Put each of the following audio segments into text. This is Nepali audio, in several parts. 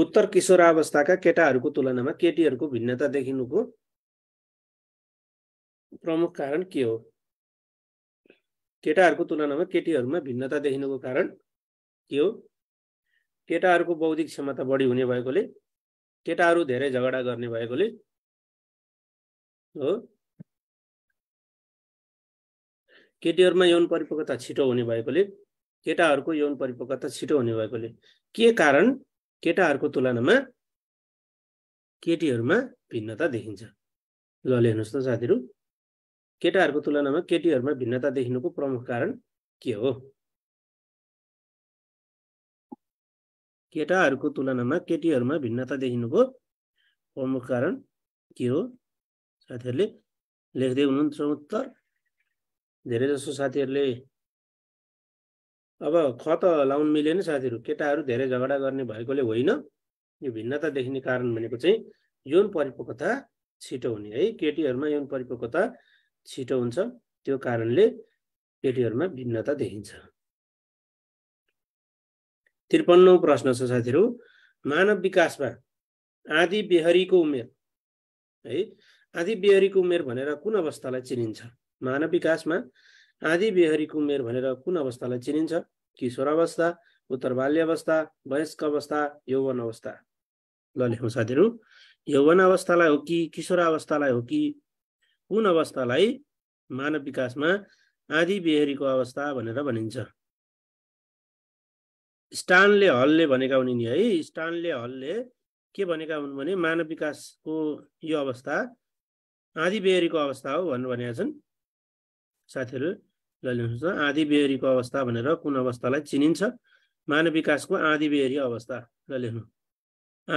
उत्तर किशोरावस्थाका केटाहरूको तुलनामा केटीहरूको भिन्नता देखिनुको प्रमुख कारण के हो केटाहरूको तुलनामा केटीहरूमा भिन्नता देखिनुको कारण के हो केटाहरूको बौद्धिक क्षमता बढी हुने भएकोले केटाहरू धेरै झगडा गर्ने भएकोले हो केटीहरूमा यौन परिपक्वता छिटो हुने भएकोले केटाहरूको यौन परिपक्वता छिटो हुने भएकोले के कारण केटाहरूको तुलनामा केटीहरूमा भिन्नता देखिन्छ ल लेख्नुहोस् त साथीहरू केटाहरूको तुलनामा केटीहरूमा भिन्नता देखिनुको प्रमुख कारण के हो केटाहरूको तुलनामा केटीहरूमा भिन्नता देखिनुको प्रमुख कारण के हो साथीहरूले लेख्दै हुनुहुन्छ उत्तर धेरै जसो साथीहरूले अब ख त लाउनु मिलेन साथीहरू केटाहरू धेरै झगडा गर्ने भएकोले होइन यो भिन्नता देखिने कारण भनेको चाहिँ यौन परिपक्वता छिटो हुने है केटीहरूमा यौन परिपक्वता छिटो हुन्छ त्यो कारणले केटीहरूमा भिन्नता देखिन्छ त्रिपन्नौ प्रश्न छ साथीहरू मानव विकासमा आदि बिहारीको उमेर है आदि बिहारीको उमेर भनेर कुन अवस्थालाई चिनिन्छ मानव विकासमा आदि बिहारी उमेर भनेर कुन अवस्थालाई चिनिन्छ किशोर अवस्था उत्तर बाल्य अवस्था वयस्क अवस्था यौवन अवस्था ल लेखौँ साथीहरू यौवन अवस्थालाई हो कि किशोरावस्थालाई हो कि कुन अवस्थालाई मानव विकासमा आदि बिहारीको अवस्था भनेर भनिन्छ स्टानले हलले भनेका हुन् नि है स्टानले हलले के भनेका हुन् भने मानव विकासको यो अवस्था आदि बिहारीको अवस्था हो भनेर भनेका छन् साथीहरू ल लेख्नुहोस् त अवस्था भनेर कुन अवस्थालाई चिनिन्छ मानव विकासको आधी बिहारी अवस्था ल लेख्नु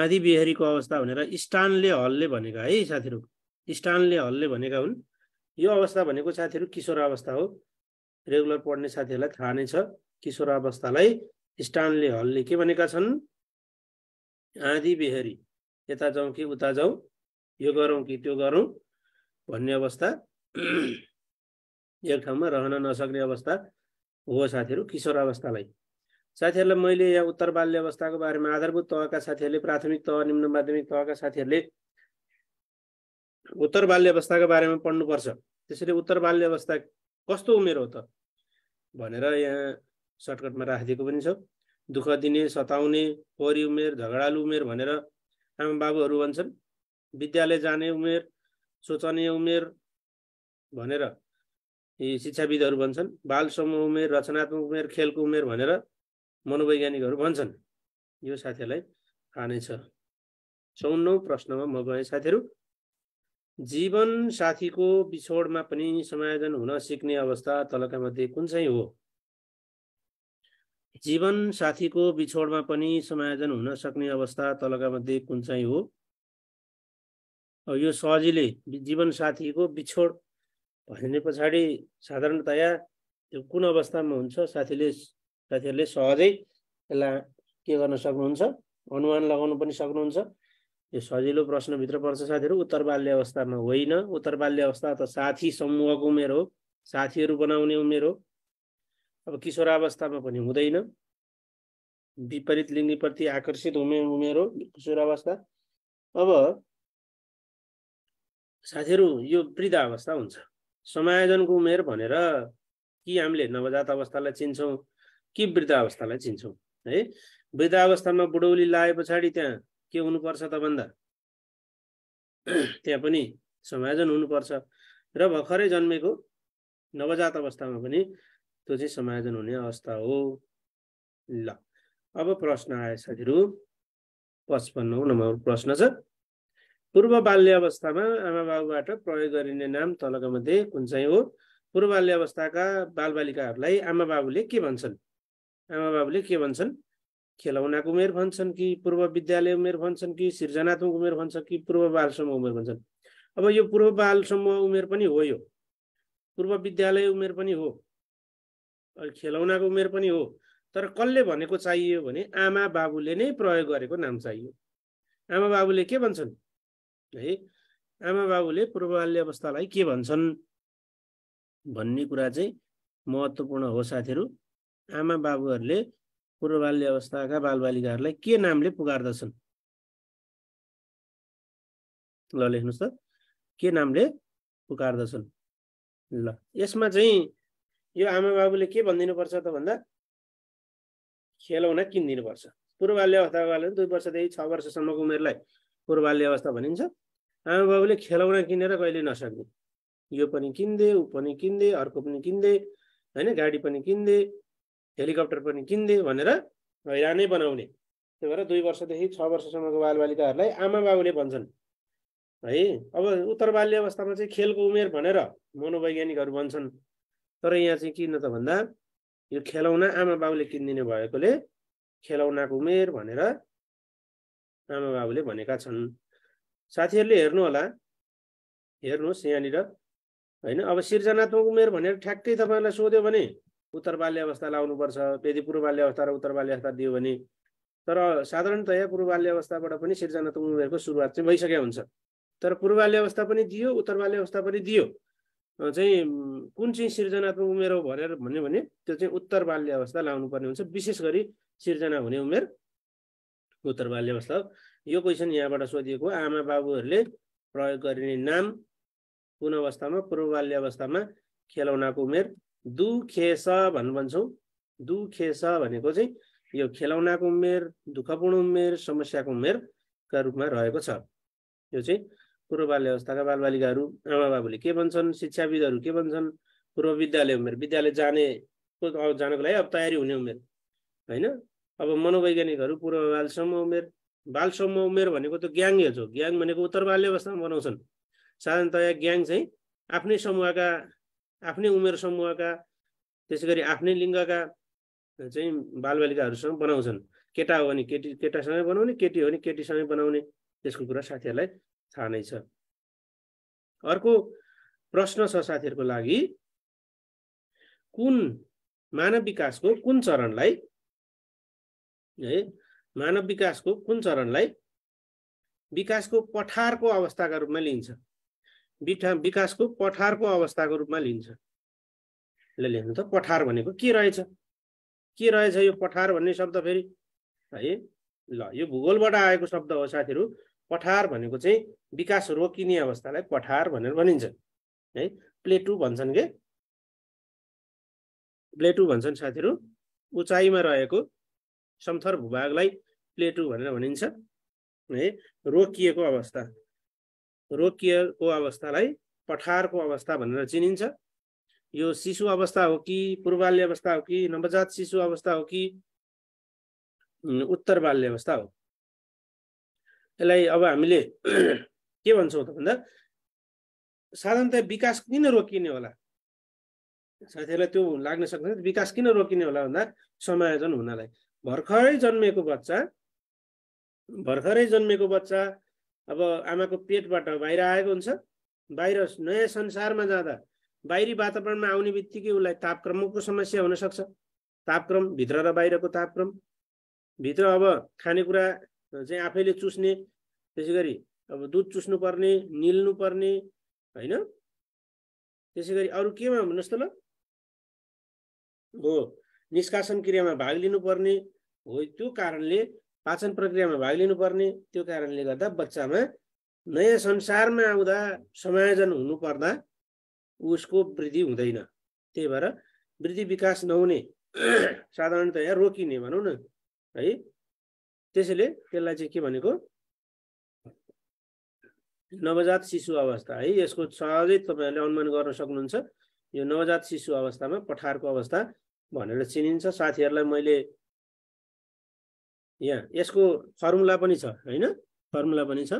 आधी बिहारीको अवस्था भनेर स्टानले हलले भनेका है साथीहरू स्टानले हलले भनेका हुन् यो अवस्था भनेको साथीहरू किशोर अवस्था हो रेगुलर पढ्ने साथीहरूलाई थाहा नै छ किशोर अवस्थालाई स्टानले हलले के भनेका छन् आँधी बिहारी यता जाउँ कि उता जाउँ यो गरौँ कि त्यो गरौँ भन्ने अवस्था एक ठाउँमा रहन नसक्ने अवस्था हो साथीहरू किशोर अवस्थालाई साथीहरूलाई मैले यहाँ उत्तर बाल्य अवस्थाको बारेमा आधारभूत तहका साथीहरूले प्राथमिक तह निम्न माध्यमिक तहका साथीहरूले उत्तर बाल्य अवस्थाको बारेमा पढ्नुपर्छ त्यसैले उत्तर बाल्य अवस्था कस्तो उमेर हो त भनेर यहाँ सर्टकटमा राखिदिएको पनि छ दुःख दिने सताउने फोहोरी उमेर झगडालु उमेर भनेर आमा बाबुहरू भन्छन् विद्यालय जाने उमेर सोचनीय उमेर भनेर यी शिक्षाविदहरू भन्छन् बाल समूह उमेर रचनात्मक उमेर खेलको उमेर भनेर मनोवैज्ञानिकहरू भन्छन् यो साथीहरूलाई थाहा नै छ चौन्नौ प्रश्नमा म गएँ साथीहरू जीवन साथीको बिछोडमा पनि समायोजन हुन सिक्ने अवस्था तलका मध्ये कुन चाहिँ हो जीवन साथीको बिछोडमा पनि समायोजन हुन सक्ने अवस्था तलका मध्ये कुन चाहिँ हो यो सजिलै जीवन साथीको बिछोड भने पछाडि साधारणतया त्यो कुन अवस्थामा हुन्छ साथीले साथीहरूले सहजै यसलाई के गर्न सक्नुहुन्छ अनुमान लगाउनु पनि सक्नुहुन्छ यो सजिलो प्रश्नभित्र पर्छ साथीहरू उत्तर बाल्य अवस्थामा होइन उत्तर बाल्य अवस्था त साथी समूहको उमेर हो साथीहरू बनाउने उमेर हो अब किशोरावस्थामा पनि हुँदैन विपरीत लिङ्गीप्रति आकर्षित हुने उमेर हो किशोरावस्था अब साथीहरू यो वृद्ध अवस्था हुन्छ समायोजनको उमेर भनेर कि हामीले नवजात अवस्थालाई चिन्छौँ कि वृद्ध अवस्थालाई चिन्छौँ है वृद्ध अवस्थामा बुढौली लाए पछाडि त्यहाँ के हुनुपर्छ त भन्दा त्यहाँ पनि समायोजन हुनुपर्छ र भर्खरै जन्मेको नवजात अवस्थामा पनि त्यो चाहिँ समायोजन हुने अवस्था हो ल अब प्रश्न आयो साथीहरू पचपन्नौ नम्बर प्रश्न छ पूर्व बाल्यावस्थामा आमा बाबुबाट प्रयोग गरिने नाम तलका मध्ये कुन चाहिँ हो पूर्व बाल्यावस्थाका बालबालिकाहरूलाई आमा बाबुले के भन्छन् आमा बाबुले के भन्छन् खेलौनाको उमेर भन्छन् कि पूर्व विद्यालय उमेर भन्छन् कि सृजनात्मक उमेर भन्छ कि पूर्व बाल समूह उमेर भन्छन् अब यो पूर्व बाल समूह उमेर पनि हो यो पूर्व विद्यालय उमेर पनि हो खेलौनाको उमेर पनि हो तर कसले भनेको चाहियो भने आमा बाबुले नै प्रयोग गरेको नाम चाहियो आमा बाबुले के भन्छन् है आमा बाबुले पूर्वबाल्य अवस्थालाई के भन्छन् भन्ने कुरा चाहिँ महत्त्वपूर्ण हो साथीहरू आमा बाबुहरूले पूर्वबाल्य अवस्थाका बालबालिकाहरूलाई के नामले पुकार्दछन् ल लेख्नुहोस् त के नामले पुकार्दछन् ल यसमा चाहिँ यो आमा बाबुले के भनिदिनुपर्छ त भन्दा खेलौना किनिदिनुपर्छ पूर्वबाल्य अवस्थाको बालहरू दुई वर्षदेखि छ वर्षसम्मको उमेरलाई पूर्वबाल्य अवस्था भनिन्छ आमाबाबुले खेलौना किनेर कहिले नसक्ने यो पनि किन्दे ऊ पनि किन्दे अर्को पनि किन्दे होइन गाडी पनि किन्दे हेलिकप्टर पनि किन्दे भनेर हैरानै बनाउने त्यही भएर दुई वर्षदेखि छ वर्षसम्मको बालबालिकाहरूलाई आमा बाबुले भन्छन् है अब उत्तर बाल्य अवस्थामा चाहिँ खेलको उमेर भनेर मनोवैज्ञानिकहरू भन्छन् तर यहाँ चाहिँ किन त भन्दा यो खेलौना आमा बाबुले किनिदिने भएकोले खेलौनाको उमेर भनेर आमा बाबुले भनेका छन् साथीहरूले हेर्नु होला हेर्नुहोस् यहाँनिर होइन अब सिर्जनात्मक उमेर भनेर ठ्याक्कै तपाईँलाई सोध्यो भने उत्तर बाल्य अवस्था लाउनुपर्छ यदि पूर्व बाल्य अवस्था र उत्तर बाल्य अवस्था दियो भने तर साधारणतया पूर्व बाल्य अवस्थाबाट पनि सिर्जनात्मक उमेरको सुरुवात चाहिँ भइसकेको हुन्छ तर पूर्व बाल्य अवस्था पनि दियो उत्तर बाल्य अवस्था पनि दियो चाहिँ कुन चाहिँ सिर्जनात्मक उमेर हो भनेर भन्यो भने त्यो चाहिँ उत्तर बाल्य अवस्था लाउनुपर्ने हुन्छ विशेष गरी सिर्जना हुने उमेर उत्तर बाल्य अवस्था यो क्वेसन यहाँबाट सोधिएको आमा बाबुहरूले प्रयोग गरिने नाम कुन अवस्थामा पूर्वबाल्य अवस्थामा खेलौनाको उमेर दुखेस भन्नु भन्छौँ दुखेस भनेको चाहिँ यो खेलाउनाको उमेर दुःखपूर्ण उमेर समस्याको उमेरका रूपमा रहेको छ यो चाहिँ पूर्वबाल्य अवस्थाका बालबालिकाहरू आमा बाबुले के भन्छन् शिक्षाविदहरू के भन्छन् पूर्व विद्यालय उमेर विद्यालय जाने जानको लागि अब तयारी हुने उमेर होइन अब मनोवैज्ञानिकहरू पूर्व सम उमेर बाल समूह उमेर भनेको त ग्याङ हेर्छ ग्याङ भनेको उत्तर बाल्य अवस्थामा बनाउँछन् साधारणतया ग्याङ चाहिँ आफ्नै समूहका आफ्नै उमेर समूहका त्यसै गरी आफ्नै लिङ्गका चाहिँ बालबालिकाहरूसँग बनाउँछन् केटा हो भने केटी केटासँगै बनाउने केटी हो भने केटीसँगै बनाउने त्यसको कुरा साथीहरूलाई थाहा नै छ अर्को प्रश्न छ साथीहरूको लागि कुन मानव विकासको कुन चरणलाई है मानव विकासको कुन चरणलाई विकासको पठारको अवस्थाका रूपमा लिइन्छ विकासको पठारको अवस्थाको रूपमा लिइन्छ ल लेख्नु त पठार भनेको के रहेछ के रहेछ यो पठार भन्ने शब्द फेरि है ल यो भूगोलबाट आएको शब्द हो साथीहरू पठार भनेको चाहिँ विकास रोकिने अवस्थालाई पठार भनेर भनिन्छ है प्लेटु भन्छन् के प्लेटु भन्छन् साथीहरू उचाइमा रहेको समथर भूभागलाई प्लेटु भनेर भनिन्छ है रोकिएको अवस्था रोकिएको अवस्थालाई पठारको अवस्था भनेर चिनिन्छ यो शिशु अवस्था हो कि पूर्वाल्य अवस्था हो कि नवजात शिशु अवस्था हो कि उत्तर बाल्य अवस्था हो यसलाई अब हामीले के भन्छौँ त भन्दा साधारणतया विकास किन रोकिने होला साथीहरूलाई त्यो लाग्न सक्छ विकास किन रोकिने होला भन्दा समायोजन हुनलाई भर्खरै जन्मेको बच्चा भर्खरै जन्मेको बच्चा अब आमाको पेटबाट बाहिर आएको हुन्छ बाहिर नयाँ संसारमा जाँदा बाहिरी वातावरणमा आउने बित्तिकै उसलाई तापक्रमको समस्या हुनसक्छ तापक्रम भित्र र बाहिरको तापक्रम भित्र अब खानेकुरा चाहिँ आफैले चुस्ने त्यसै गरी अब दुध चुस्नुपर्ने निल्नुपर्ने होइन त्यसै गरी अरू केमा भन्नुहोस् त ल हो निष्कासन क्रियामा भाग लिनुपर्ने हो त्यो कारणले पाचन प्रक्रियामा भाग लिनुपर्ने त्यो कारणले गर्दा बच्चामा नयाँ संसारमा आउँदा समायोजन हुनुपर्दा उसको वृद्धि हुँदैन त्यही भएर वृद्धि विकास नहुने साधारणतया रोकिने भनौँ न है त्यसैले त्यसलाई चाहिँ के भनेको नवजात शिशु अवस्था है यसको सहजै तपाईँहरूले अनुमान गर्न सक्नुहुन्छ यो नवजात शिशु अवस्थामा पठारको अवस्था भनेर चिनिन्छ साथीहरूलाई मैले यहाँ यसको फर्मुला पनि छ होइन फर्मुला पनि छ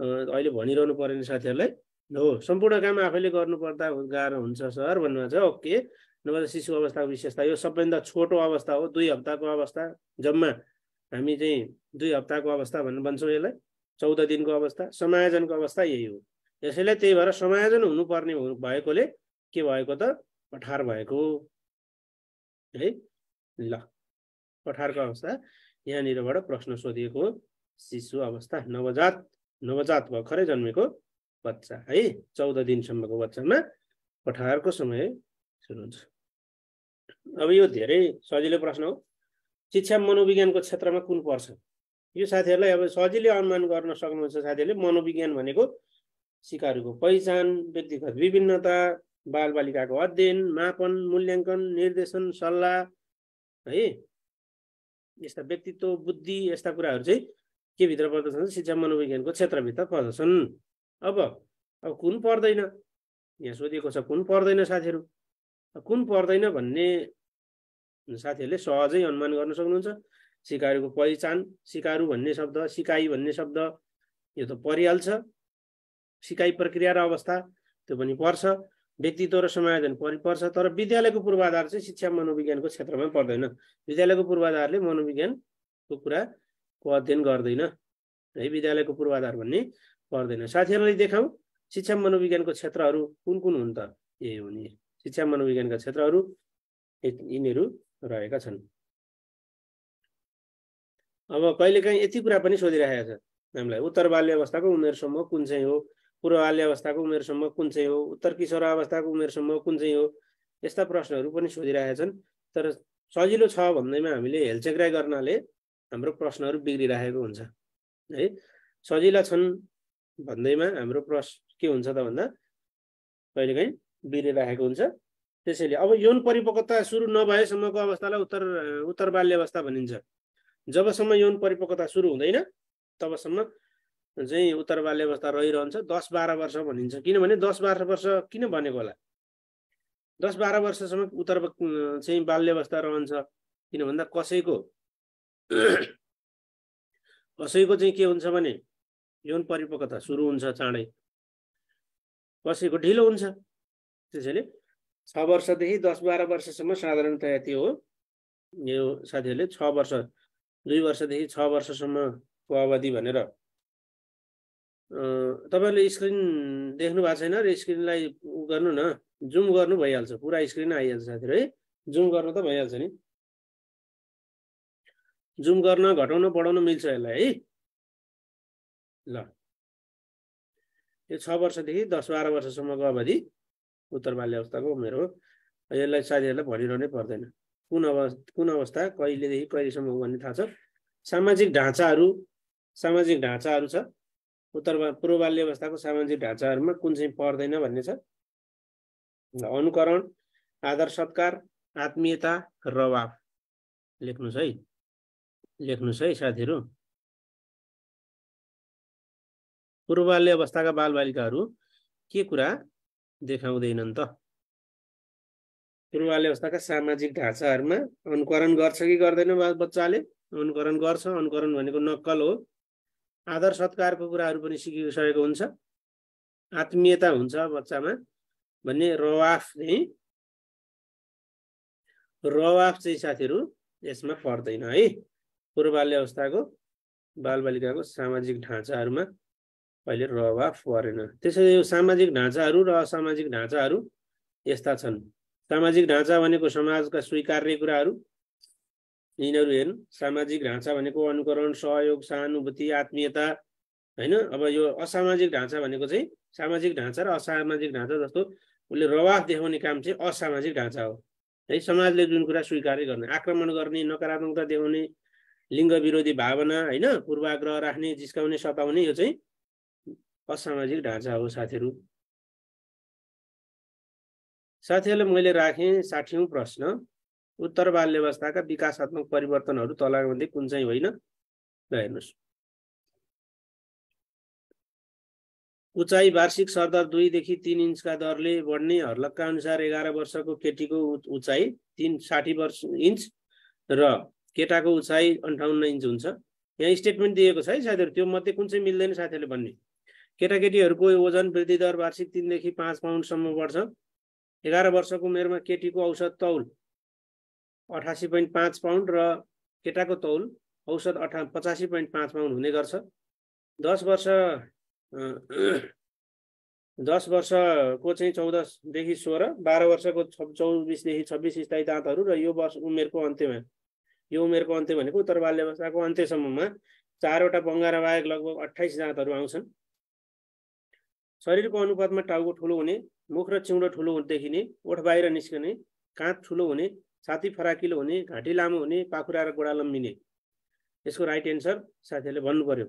अहिले भनिरहनु परेन साथीहरूलाई हो सम्पूर्ण काम आफैले गर्नुपर्दा गाह्रो हुन्छ सर भन्नुभएको छ ओके नभए शिशु अवस्थाको विशेषता यो सबभन्दा छोटो अवस्था हो दुई हप्ताको अवस्था जम्मा हामी चाहिँ दुई हप्ताको अवस्था भन्नु भन्छौँ यसलाई चौध दिनको अवस्था समायोजनको अवस्था यही हो यसैले त्यही भएर समायोजन हुनुपर्ने भएकोले के भएको त पठार भएको है ल पठारको अवस्था यहाँनिरबाट प्रश्न सोधिएको शिशु अवस्था नवजात नवजात भर्खरै जन्मेको बच्चा है चौध दिनसम्मको बच्चामा पठारको समय सुरु हुन्छ अब यो धेरै सजिलो प्रश्न हो शिक्षा मनोविज्ञानको क्षेत्रमा कुन पर्छ यो साथीहरूलाई अब सजिलै अनुमान गर्न सक्नुहुन्छ साथीहरूले मनोविज्ञान भनेको सिकारुको पहिचान व्यक्तिगत विभिन्नता बालबालिकाको अध्ययन मापन मूल्याङ्कन निर्देशन सल्लाह है यस्ता व्यक्तित्व बुद्धि यस्ता कुराहरू चाहिँ के भित्र पर्दछन् शिक्षा मनोविज्ञानको क्षेत्रभित्र पर्दछन् अब अब कुन पर्दैन यहाँ सोधिएको छ कुन पर्दैन साथीहरू कुन पर्दैन भन्ने साथीहरूले सहजै अनुमान गर्न सक्नुहुन्छ सिकारुको पहिचान सिकारु भन्ने शब्द सिकाइ भन्ने शब्द यो त परिहाल्छ सिकाइ प्रक्रिया र अवस्था त्यो पनि पर्छ व्यक्तित्व र समायोजन परिपर्छ तर विद्यालयको पूर्वाधार चाहिँ शिक्षा मनोविज्ञानको क्षेत्रमा पर्दैन विद्यालयको पूर्वाधारले मनोविज्ञानको कुराको अध्ययन गर्दैन है विद्यालयको पूर्वाधार भन्ने पर्दैन साथीहरूलाई देखाउँ शिक्षा मनोविज्ञानको क्षेत्रहरू कुन कुन हुन् त ए हो शिक्षा मनोविज्ञानका क्षेत्रहरू यिनीहरू रहेका छन् अब कहिलेकाहीँ यति कुरा पनि सोधिराखेको छ हामीलाई उत्तर बाल्य अवस्थाको उमेर समूह कुन चाहिँ हो पूर्व बाल्यावस्थाको उमेरसम्म कुन चाहिँ हो उत्तर किशोर अवस्थाको उमेरसम्म कुन चाहिँ हो यस्ता प्रश्नहरू पनि सोधिरहेका छन् तर सजिलो छ भन्दैमा हामीले हेलचेक्राइ गर्नाले हाम्रो प्रश्नहरू बिग्रिरहेको हुन्छ है सजिला छन् भन्दैमा हाम्रो प्रश्न के हुन्छ त भन्दा कहिलेकाहीँ बिग्रिरहेको हुन्छ त्यसैले अब यौन परिपक्वता सुरु नभएसम्मको अवस्थालाई उत्तर उत्तर बाल्यावस्था भनिन्छ जबसम्म यौन परिपक्वता सुरु हुँदैन तबसम्म चाहिँ बाल्य अवस्था रहिरहन्छ दस बाह्र वर्ष भनिन्छ किनभने दस बाह्र वर्ष किन भनेको होला दस बाह्र वर्षसम्म उत्तर चाहिँ बाल्यवस्था रहन्छ किन भन्दा कसैको कसैको चाहिँ के हुन्छ भने यौन परिपक्वता सुरु हुन्छ चाँडै कसैको ढिलो हुन्छ त्यसैले छ वर्षदेखि दस बाह्र वर्षसम्म साधारणतया त्यो हो यो साथीहरूले छ वर्ष दुई वर्षदेखि छ वर्षसम्मको अवधि भनेर तपाईँहरूले स्क्रिन देख्नु भएको छैन र स्क्रिनलाई उ गर्नु न जुम गर्नु भइहाल्छ पुरा स्क्रिन आइहाल्छ साथीहरू है जुम गर्नु त भइहाल्छ नि जुम गर्न घटाउन बढाउन मिल्छ यसलाई है ल यो छ वर्षदेखि दस बाह्र वर्षसम्मको अवधि उत्तर बाल्य अवस्थाको उमेर हो यसलाई साथीहरूलाई भनिरहनै पर्दैन कुन अव कुन अवस्था कहिलेदेखि कहिलेसम्म भन्ने थाहा छ सामाजिक ढाँचाहरू सामाजिक ढाँचाहरू छ उत्तरमा बाल्य अवस्थाको सामाजिक ढाँचाहरूमा कुन चाहिँ पर्दैन भन्ने छ अनुकरण आदर सत्कार आत्मीयता रवाफ लेख्नुहोस् है लेख्नुहोस् है साथीहरू बाल्य अवस्थाका बालबालिकाहरू के कुरा देखाउँदैनन् त बाल्य अवस्थाका सामाजिक ढाँचाहरूमा अनुकरण गर्छ कि गर्दैन बच्चाले अनुकरण गर्छ अनुकरण भनेको नक्कल हो आदर सत्कारको कुराहरू पनि सिकिसकेको हुन्छ आत्मीयता हुन्छ बच्चामा भन्ने रवाफ चाहिँ रवाफ चाहिँ साथीहरू यसमा पर्दैन है पूर्व अवस्थाको बालबालिकाको सामाजिक ढाँचाहरूमा अहिले रवाफ परेन त्यसैले यो सामाजिक ढाँचाहरू र असामाजिक ढाँचाहरू यस्ता छन् सामाजिक ढाँचा भनेको समाजका स्वीकार्य कुराहरू यिनीहरू हेर्नु सामाजिक ढाँचा भनेको अनुकरण सहयोग सहानुभूति आत्मीयता होइन अब यो असामाजिक ढाँचा भनेको चाहिँ सामाजिक ढाँचा र असामाजिक ढाँचा जस्तो उसले रवाफ देखाउने काम चाहिँ असामाजिक ढाँचा हो है समाजले जुन कुरा स्वीकारै गर्ने आक्रमण गर्ने नकारात्मकता देखाउने लिङ्ग विरोधी भावना होइन पूर्वाग्रह राख्ने जिस्काउने सताउने यो चाहिँ असामाजिक ढाँचा हो साथीहरू साथीहरूलाई मैले राखेँ साठीौँ प्रश्न उत्तर व्यवस्थाका विकासात्मक परिवर्तनहरू तलमध्ये कुन चाहिँ होइन ल हेर्नुहोस् उचाइ वार्षिक सरदर दुईदेखि तिन इन्चका दरले बढ्ने हर्लक्का अनुसार एघार वर्षको केटीको उचाइ तिन साठी वर्ष इन्च र केटाको उचाइ अन्ठाउन्न इन्च हुन्छ यहाँ स्टेटमेन्ट दिएको छ है साथीहरू त्यो मध्ये कुन चाहिँ मिल्दैन साथीहरूले भन्ने केटाकेटीहरूको ओजन वृद्धि दर वार्षिक तिनदेखि पाँच पाउन्डसम्म बढ्छ एघार वर्षको उमेरमा केटीको औसत तौल अठासी पोइन्ट पाँच पाउन्ड र केटाको तौल औसत अठा पचासी पोइन्ट पाँच पाउन्ड हुने गर्छ दस वर्ष दस वर्षको चाहिँ चौधदेखि सोह्र बाह्र वर्षको छ चौबिसदेखि छब्बिस स्थायी दाँतहरू र यो वर्ष उमेरको अन्त्यमा यो उमेरको अन्त्य भनेको उत्तर बाल्यावस्थाको अन्त्यसम्ममा चारवटा बङ्गारा बाहेक लगभग अठाइस दाँतहरू आउँछन् शरीरको अनुपातमा टाउको ठुलो हुने मुख र चिउँडो ठुलो देखिने ओठ बाहिर निस्कने काँध ठुलो हुने छाती फराकिलो हुने घाँटी लामो हुने पाखुरा र गोडा लम्बिने यसको राइट एन्सर साथीहरूले भन्नु पर्यो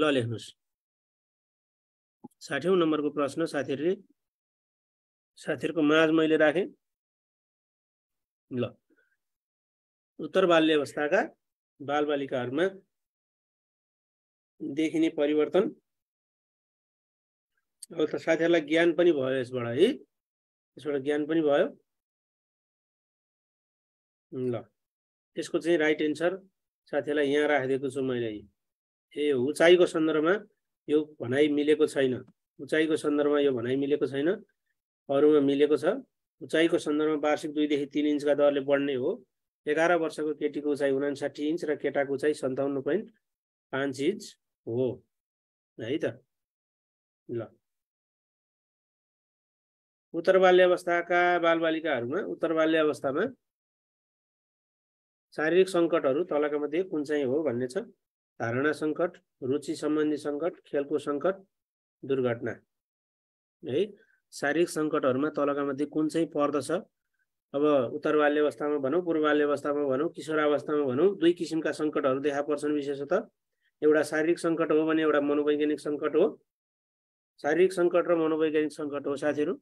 ल लेख्नुहोस् साठौँ नम्बरको प्रश्न साथीहरूले साथीहरूको माझ मैले राखेँ ल उत्तर बाल्य अवस्थाका बालबालिकाहरूमा देखिने परिवर्तन अब त साथीहरूलाई ज्ञान पनि भयो यसबाट है यसबाट ज्ञान पनि भयो ल यसको चाहिँ राइट एन्सर साथीहरूलाई यहाँ राखिदिएको छु मैले ए उचाइको सन्दर्भमा यो भनाइ मिलेको छैन उचाइको सन्दर्भमा यो भनाइ मिलेको छैन अरूमा मिलेको छ उचाइको सन्दर्भमा वार्षिक दुईदेखि तिन इन्चका दरले बढ्ने हो एघार वर्षको केटीको उचाइ उनासाठी इन्च र केटाको उचाइ सन्ताउन्न पोइन्ट पाँच इन्च हो है त ल उत्तर बाल्य अवस्थाका बालबालिकाहरूमा उत्तर बाल्य अवस्थामा शारीरिक सङ्कटहरू तलका मध्ये कुन चाहिँ हो भन्ने छ धारणा सङ्कट रुचि सम्बन्धी सङ्कट खेलकुद सङ्कट दुर्घटना है शारीरिक सङ्कटहरूमा तलका मध्ये कुन चाहिँ पर्दछ अब उत्तर बाल्य अवस्थामा भनौँ बाल्य अवस्थामा भनौँ किशोरावस्थामा भनौँ दुई किसिमका सङ्कटहरू देखा पर्छन् विशेषतः एउटा शारीरिक सङ्कट हो भने एउटा मनोवैज्ञानिक सङ्कट हो शारीरिक सङ्कट र मनोवैज्ञानिक सङ्कट हो साथीहरू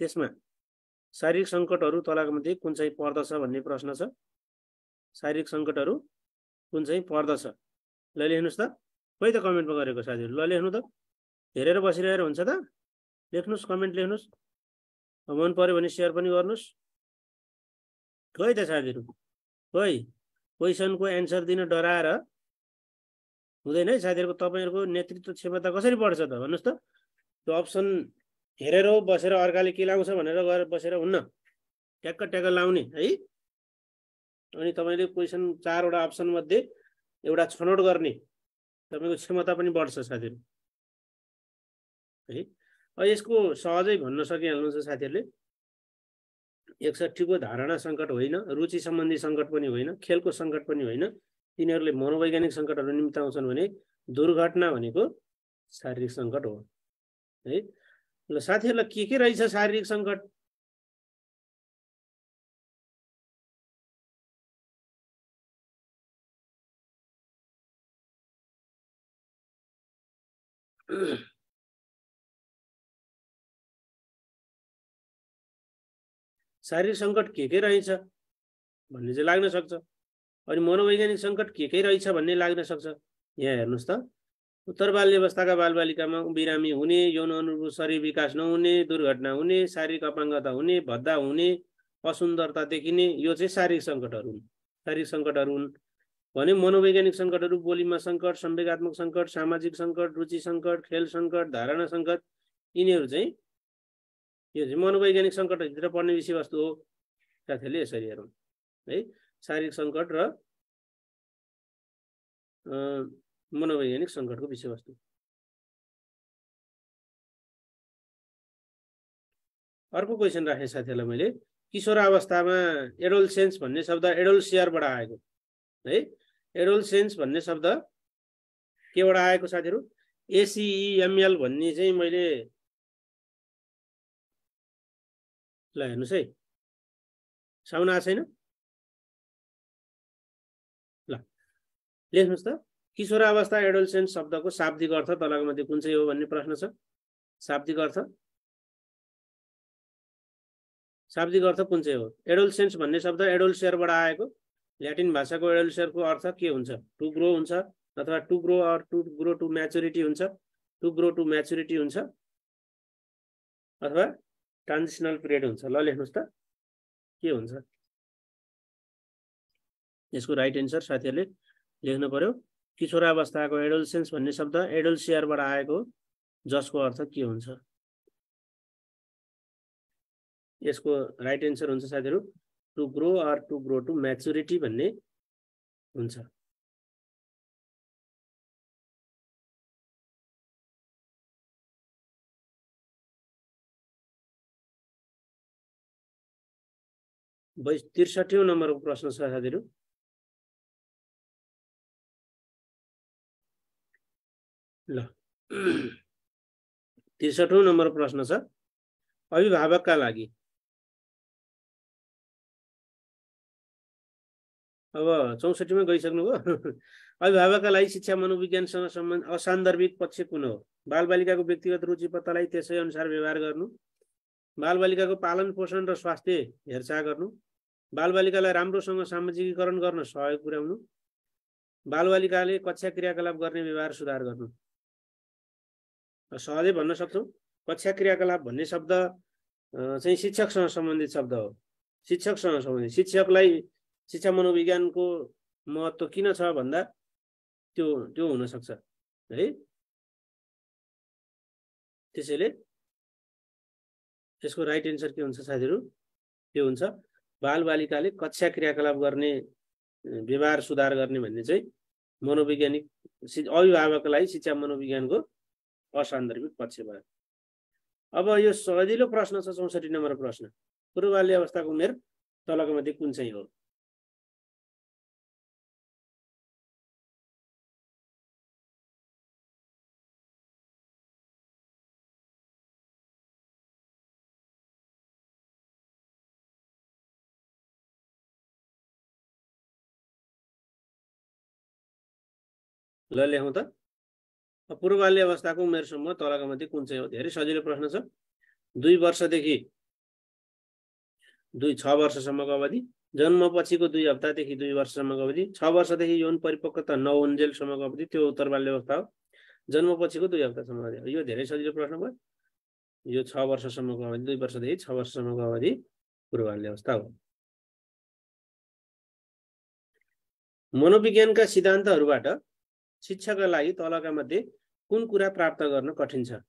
त्यसमा शारीरिक सङ्कटहरू तलाको मध्ये कुन चाहिँ पर्दछ भन्ने प्रश्न छ शारीरिक सङ्कटहरू कुन चाहिँ पर्दछ ल लेख्नुहोस् त खोइ त कमेन्टमा गरेको साथीहरू ल लेख्नु त हेरेर बसिरहेर हुन्छ त लेख्नुहोस् कमेन्ट लेख्नुहोस् मन पऱ्यो भने सेयर पनि गर्नुहोस् खोइ त साथीहरू खोइ क्वेसनको एन्सर दिन डराएर हुँदैन है साथीहरूको तपाईँहरूको नेतृत्व क्षमता कसरी बढ्छ त भन्नुहोस् त त्यो अप्सन हेरेर बसेर अर्काले के लाउँछ भनेर गएर बसेर हुन्न ट्याक्क ट्याक्क लाउने है अनि तपाईँले क्वेसन चारवटा अप्सनमध्ये एउटा छनौट गर्ने तपाईँको क्षमता पनि बढ्छ साथीहरू है यसको सहजै भन्न सकिहाल्नुहुन्छ साथीहरूले एकसट्ठीको धारणा सङ्कट होइन रुचि सम्बन्धी सङ्कट पनि होइन खेलको सङ्कट पनि होइन तिनीहरूले मनोवैज्ञानिक सङ्कटहरू निम्ताउँछन् भने दुर्घटना भनेको शारीरिक सङ्कट हो है ल साथीहरूलाई के के रहेछ शारीरिक सङ्कट शारीरिक सङ्कट के के रहेछ भन्ने चाहिँ लाग्न सक्छ अनि मनोवैज्ञानिक सङ्कट के के रहेछ भन्ने लाग्न सक्छ यहाँ हेर्नुहोस् त उत्तर बाल व्यवस्थाका बालबालिकामा बिरामी हुने यौन अनुरूप शरीर विकास नहुने दुर्घटना हुने शारीरिक अपाङ्गता हुने भद्दा हुने असुन्दरता देखिने यो चाहिँ शारीरिक सङ्कटहरू हुन् शारीरिक सङ्कटहरू हुन् भने मनोवैज्ञानिक सङ्कटहरू बोलीमा सङ्कट संवेगात्मक सङ्कट सामाजिक सङ्कट रुचि सङ्कट खेल सङ्कट धारणा सङ्कट यिनीहरू चाहिँ यो चाहिँ मनोवैज्ञानिक सङ्कटहरूभित्र पर्ने विषयवस्तु हो साथीहरूले यसरी हेरौँ है शारीरिक सङ्कट र मनोवैज्ञानिक सङ्कटको विषयवस्तु अर्को क्वेसन राखेँ साथीहरूलाई मैले किशोरावस्थामा सेन्स भन्ने शब्द एडोल सेयरबाट आएको है एडोल सेन्स भन्ने शब्द केबाट आएको साथीहरू एसिइएमएल e भन्ने चाहिँ मैले ल हेर्नुहोस् है साउन छैन ल लेख्नुहोस् त किशोरावस्था एडोल्सेन्ट शब्दको शाब्दिक अर्थ तलको मध्ये कुन चाहिँ हो भन्ने प्रश्न छ शाब्दिक अर्थ शाब्दिक अर्थ कुन चाहिँ हो एडोल्सेन्स भन्ने शब्द एडोल्सेयरबाट आएको ल्याटिन भाषाको एडोल्सेयरको अर्थ के हुन्छ टु ग्रो हुन्छ अथवा to grow or to grow to maturity हुन्छ टु ग्रो टु म्याचुरिटी हुन्छ अथवा ट्रान्जिसनल पिरियड हुन्छ ल लेख्नुहोस् त के हुन्छ यसको राइट एन्सर साथीहरूले लेख्नु पर्यो किशोरावस्थाको एडोल्सेन्स भन्ने शब्द एडोलसियरबाट आएको जसको अर्थ के हुन्छ यसको राइट एन्सर हुन्छ साथीहरू to grow or to grow to maturity भन्ने हुन्छ त्रिसठी त्रिसठौँ नम्बरको प्रश्न छ साथीहरू ल त्रिसठौँ नम्बर प्रश्न छ अभिभावकका लागि अब चौसठीमा गइसक्नुभयो अभिभावकका लागि शिक्षा मनोविज्ञानसँग सम्बन्ध असान्दर्भिक पक्ष कुन हो बालबालिकाको व्यक्तिगत रुचि पत्तालाई त्यसै अनुसार व्यवहार गर्नु बालबालिकाको पालन पोषण र स्वास्थ्य हेरचाह गर्नु बालबालिकालाई राम्रोसँग सामाजिकीकरण गर्न सहयोग पुर्याउनु बालबालिकाले कक्षा क्रियाकलाप गर्ने व्यवहार सुधार गर्नु सहजै भन्न सक्छौँ कक्षा क्रियाकलाप भन्ने शब्द चाहिँ शिक्षकसँग सम्बन्धित शब्द हो शिक्षकसँग सम्बन्धित शिक्षकलाई शिक्षा मनोविज्ञानको महत्त्व किन छ भन्दा त्यो त्यो हुनसक्छ है त्यसैले यसको राइट एन्सर के हुन्छ साथीहरू त्यो हुन्छ बालबालिकाले कक्षा क्रियाकलाप गर्ने व्यवहार सुधार गर्ने भन्ने चाहिँ मनोवैज्ञानिक अभिभावकलाई शिक्षा मनोविज्ञानको असान्दर्भिक पक्ष भयो अब यो सजिलो प्रश्न छ चौसठी नम्बर प्रश्न पूर्वबाल्य अवस्थाको उमेर तलको मध्ये कुन चाहिँ हो ल ल्याउँ त पूर्वबाल्य अवस्थाको उमेर समूह तलका मध्ये कुन चाहिँ हो धेरै सजिलो प्रश्न छ दुई वर्षदेखि दुई छ वर्षसम्मको अवधि जन्मपछिको दुई हप्तादेखि दुई वर्षसम्मको अवधि छ वर्षदेखि यौन परिपक्वता नौन्जेलसम्मको अवधि त्यो उत्तर बाल्य अवस्था हो जन्मपछिको दुई हप्तासम्म अवधि यो धेरै सजिलो प्रश्न भयो यो छ वर्षसम्मको अवधि दुई वर्षदेखि छ वर्षसम्मको अवधि पूर्वाल्य अवस्था हो मनोविज्ञानका सिद्धान्तहरूबाट शिक्षाका लागि तलका मध्ये कुन कुरा प्राप्त गर्न कठिन छ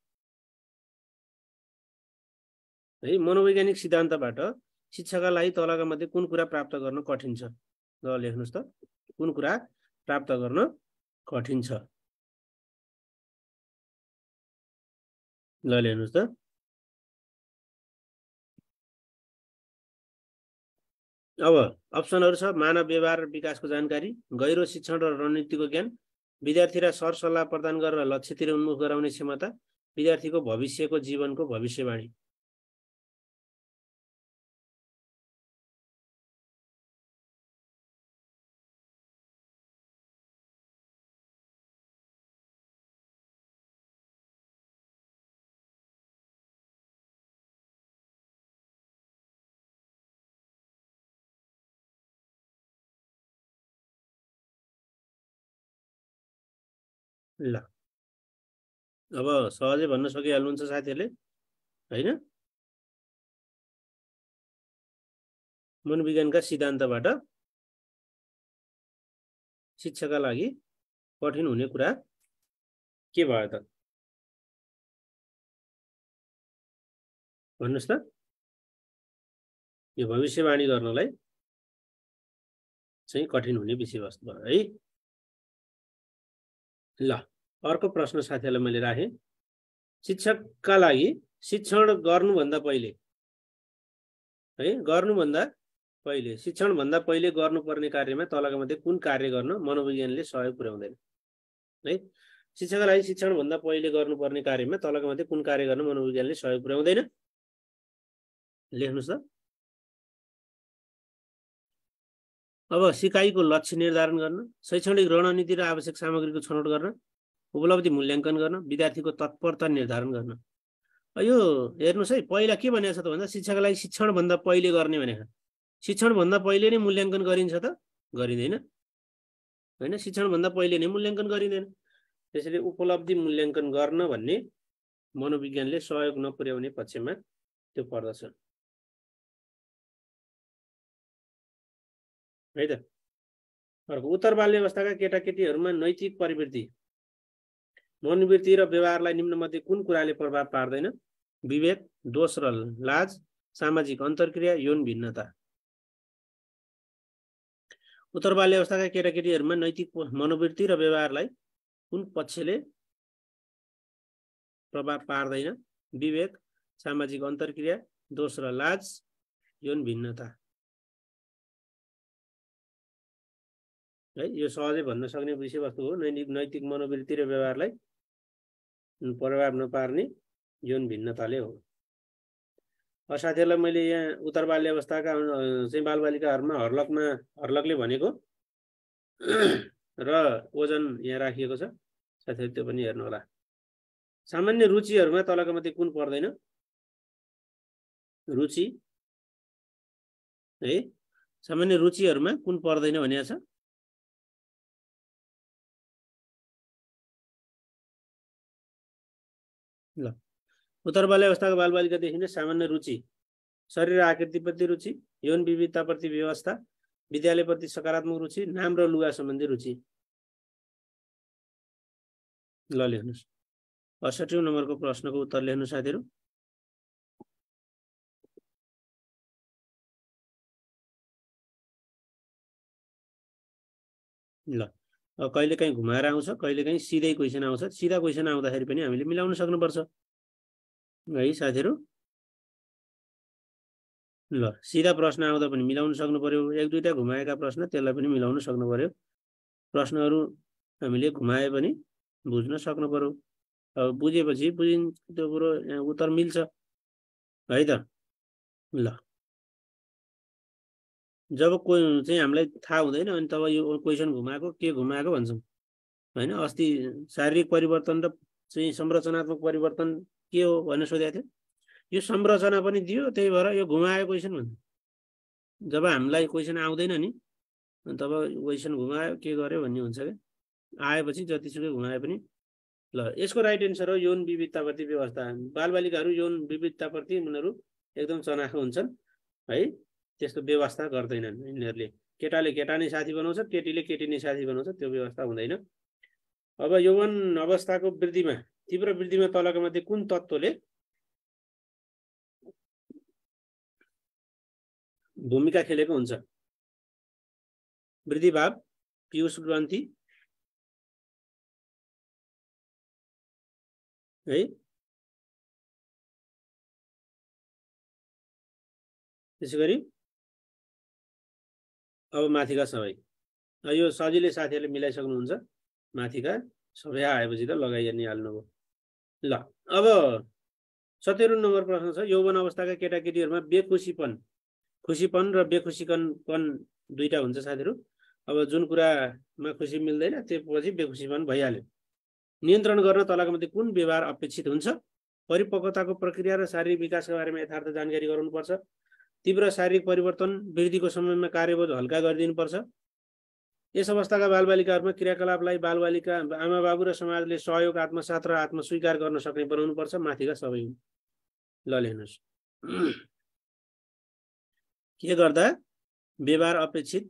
है मनोवैज्ञानिक सिद्धान्तबाट शिक्षाका लागि तलका मध्ये कुन कुरा प्राप्त गर्न कठिन छ ल लेख्नुहोस् त कुन कुरा प्राप्त गर्न कठिन छ ल लेख्नुहोस् त अब अप्सनहरू छ मानव व्यवहार विकासको जानकारी गहिरो शिक्षण र रणनीतिको ज्ञान विद्यार्थीलाई सरसल्लाह प्रदान गरेर लक्ष्यतिर उन्मुख गराउने क्षमता विद्यार्थीको भविष्यको जीवनको भविष्यवाणी ल अब सहजै भन्न सकिहाल्नुहुन्छ साथीहरूले होइन मनोविज्ञानका सिद्धान्तबाट शिक्षाका लागि कठिन हुने कुरा के भयो त भन्नुहोस् त यो भविष्यवाणी गर्नलाई चाहिँ कठिन हुने विषयवस्तु भयो है ल अर्को प्रश्न साथीहरूलाई मैले राखेँ शिक्षकका लागि शिक्षण गर्नुभन्दा पहिले है गर्नुभन्दा पहिले शिक्षणभन्दा पहिले गर्नुपर्ने कार्यमा तलका मध्ये कुन कार्य गर्न मनोविज्ञानले सहयोग पुर्याउँदैन है शिक्षकका लागि शिक्षणभन्दा पहिले गर्नुपर्ने कार्यमा तलका मध्ये कुन कार्य गर्न मनोविज्ञानले सहयोग पुर्याउँदैन लेख्नुहोस् त अब सिकाइको लक्ष्य निर्धारण गर्न शैक्षणिक रणनीति र आवश्यक सामग्रीको छनौट गर्न उपलब्धि मूल्याङ्कन गर्न विद्यार्थीको तत्परता निर्धारण गर्न यो हेर्नुहोस् है पहिला के भनेको छ त भन्दा शिक्षाको लागि शिक्षणभन्दा पहिले गर्ने भनेको शिक्षणभन्दा पहिले नै मूल्याङ्कन गरिन्छ त गरिँदैन होइन शिक्षणभन्दा पहिले नै मूल्याङ्कन गरिँदैन त्यसैले उपलब्धि मूल्याङ्कन गर्न भन्ने मनोविज्ञानले सहयोग नपुर्याउने पक्षमा त्यो पर्दछ है त अर्को उत्तर बाल्यवस्थाका व्यवस्थाका केटाकेटीहरूमा नैतिक परिवृत्ति मनोवृत्ति र व्यवहारलाई निम्नमध्ये कुन कुराले प्रभाव पार्दैन विवेक दोष र लाज सामाजिक अन्तर्क्रिया यौन भिन्नता उत्तर बाल्य अवस्थाका केटाकेटीहरूमा नैतिक मनोवृत्ति र व्यवहारलाई कुन पक्षले प्रभाव पार्दैन विवेक सामाजिक अन्तर्क्रिया दोष र लाज यौन भिन्नता है यो सहजै भन्न सक्ने विषयवस्तु हो नैतिक नैतिक मनोवृत्ति र व्यवहारलाई प्रभाव नपार्ने यौन भिन्नताले हो साथीहरूलाई मैले यहाँ उत्तर बाल्य अवस्थाका चाहिँ बालबालिकाहरूमा हर्लकमा हर्लकले भनेको र ओजन यहाँ राखिएको छ साथीहरू त्यो पनि हेर्नु होला सामान्य रुचिहरूमा तलको मात्रै कुन पर्दैन रुचि है सामान्य रुचिहरूमा कुन पर्दैन भनिएको छ ल उत्तर बाल्य अवस्थाको बालबालिकादेखि नै सामान्य रुचि शरीर आकृतिप्रति रुचि यौन विविधताप्रति व्यवस्था विद्यालयप्रति सकारात्मक रुचि नाम र लुगा सम्बन्धी रुचि ल लेख्नुहोस् अठसठी नम्बरको प्रश्नको उत्तर लेख्नु साथीहरू ल कहिलेकाहीँ घुमाएर आउँछ कहिलेकाहीँ सिधै क्वेसन आउँछ सिधा क्वेसन आउँदाखेरि पनि हामीले मिलाउन सक्नुपर्छ है साथीहरू ल सिधा प्रश्न आउँदा पनि मिलाउन सक्नु पऱ्यो एक दुईवटा घुमाएका प्रश्न त्यसलाई पनि मिलाउन सक्नु पऱ्यो प्रश्नहरू हामीले घुमाए पनि बुझ्न सक्नु पऱ्यो अब बुझेपछि बुझिन् त्यो कुरो उत्तर मिल्छ है त ल जब कोही चाहिँ हामीलाई थाहा हुँदैन अनि तब यो क्वेसन घुमाएको के घुमाएको भन्छौँ होइन अस्ति शारीरिक परिवर्तन र चाहिँ संरचनात्मक परिवर्तन के हो भनेर सोधेको थियो यो संरचना पनि दियो त्यही भएर यो घुमायो क्वेसन भन्छ जब हामीलाई क्वेसन आउँदैन नि अनि तब क्वेसन घुमायो के गर्यो भन्ने हुन्छ क्या आएपछि जतिसुकै घुमाए पनि ल यसको राइट एन्सर हो यौन विविधताप्रति व्यवस्था बालबालिकाहरू यौन विविधताप्रति उनीहरू एकदम चनाखो हुन्छन् है त्यस्तो व्यवस्था गर्दैनन् यिनीहरूले केटाले केटा नै साथी बनाउँछ केटीले केटी नै साथी बनाउँछ त्यो व्यवस्था हुँदैन अब यौवन अवस्थाको वृद्धिमा तीव्र वृद्धिमा तलको मध्ये कुन तत्त्वले भूमिका खेलेको हुन्छ वृद्धिभाव पियुष ग्रन्थी है त्यसै गरी अब माथिका सबै यो सजिलै साथीहरूले मिलाइसक्नुहुन्छ माथिका सबै आएपछि त लगाइ हाल्नुभयो ल अब सतेरो नम्बर प्रश्न छ यौवन अवस्थाका केटाकेटीहरूमा बेखुसीपन खुसीपन र बेखुसीकनपन दुईवटा हुन्छ साथीहरू अब जुन कुरामा खुसी मिल्दैन त्यसपछि बेखुसीपन भइहाल्यो नियन्त्रण गर्न तलाको मध्ये कुन व्यवहार अपेक्षित हुन्छ परिपक्वताको प्रक्रिया र शारीरिक विकासको बारेमा यथार्थ जानकारी गराउनुपर्छ तीव्र शारीरिक परिवर्तन वृद्धिको समयमा कार्यबोध हल्का गरिदिनुपर्छ यस अवस्थाका बालबालिकाहरूमा क्रियाकलापलाई बालबालिका आमा बाबु र समाजले सहयोग आत्मसाथ र आत्मस्वीकार गर्न सक्ने बनाउनुपर्छ माथिका सबै हुन् ल लेख्नुहोस् के गर्दा व्यवहार अपेक्षित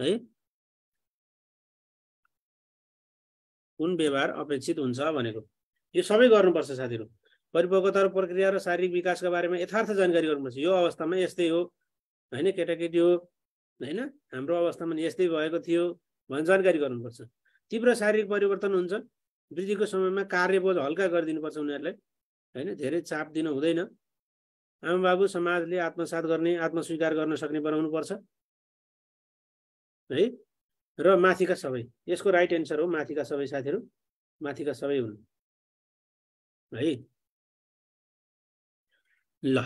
है कुन व्यवहार अपेक्षित हुन्छ भनेको यो सबै गर्नुपर्छ साथीहरू परिपक्वता र प्रक्रिया र शारीरिक विकासका बारेमा यथार्थ जानकारी गर्नुपर्छ यो अवस्थामा यस्तै हो होइन केटाकेटी हो होइन हाम्रो अवस्थामा यस्तै भएको थियो भन्ने जानकारी गर्नुपर्छ तीव्र शारीरिक परिवर्तन हुन्छ वृद्धिको समयमा कार्यबोध हल्का गरिदिनुपर्छ उनीहरूलाई होइन धेरै चाप दिनु हुँदैन आमा बाबु समाजले आत्मसात गर्ने आत्मस्वीकार गर्न सक्ने बनाउनुपर्छ है र माथिका सबै यसको राइट एन्सर हो माथिका सबै साथीहरू माथिका सबै हुन् है ल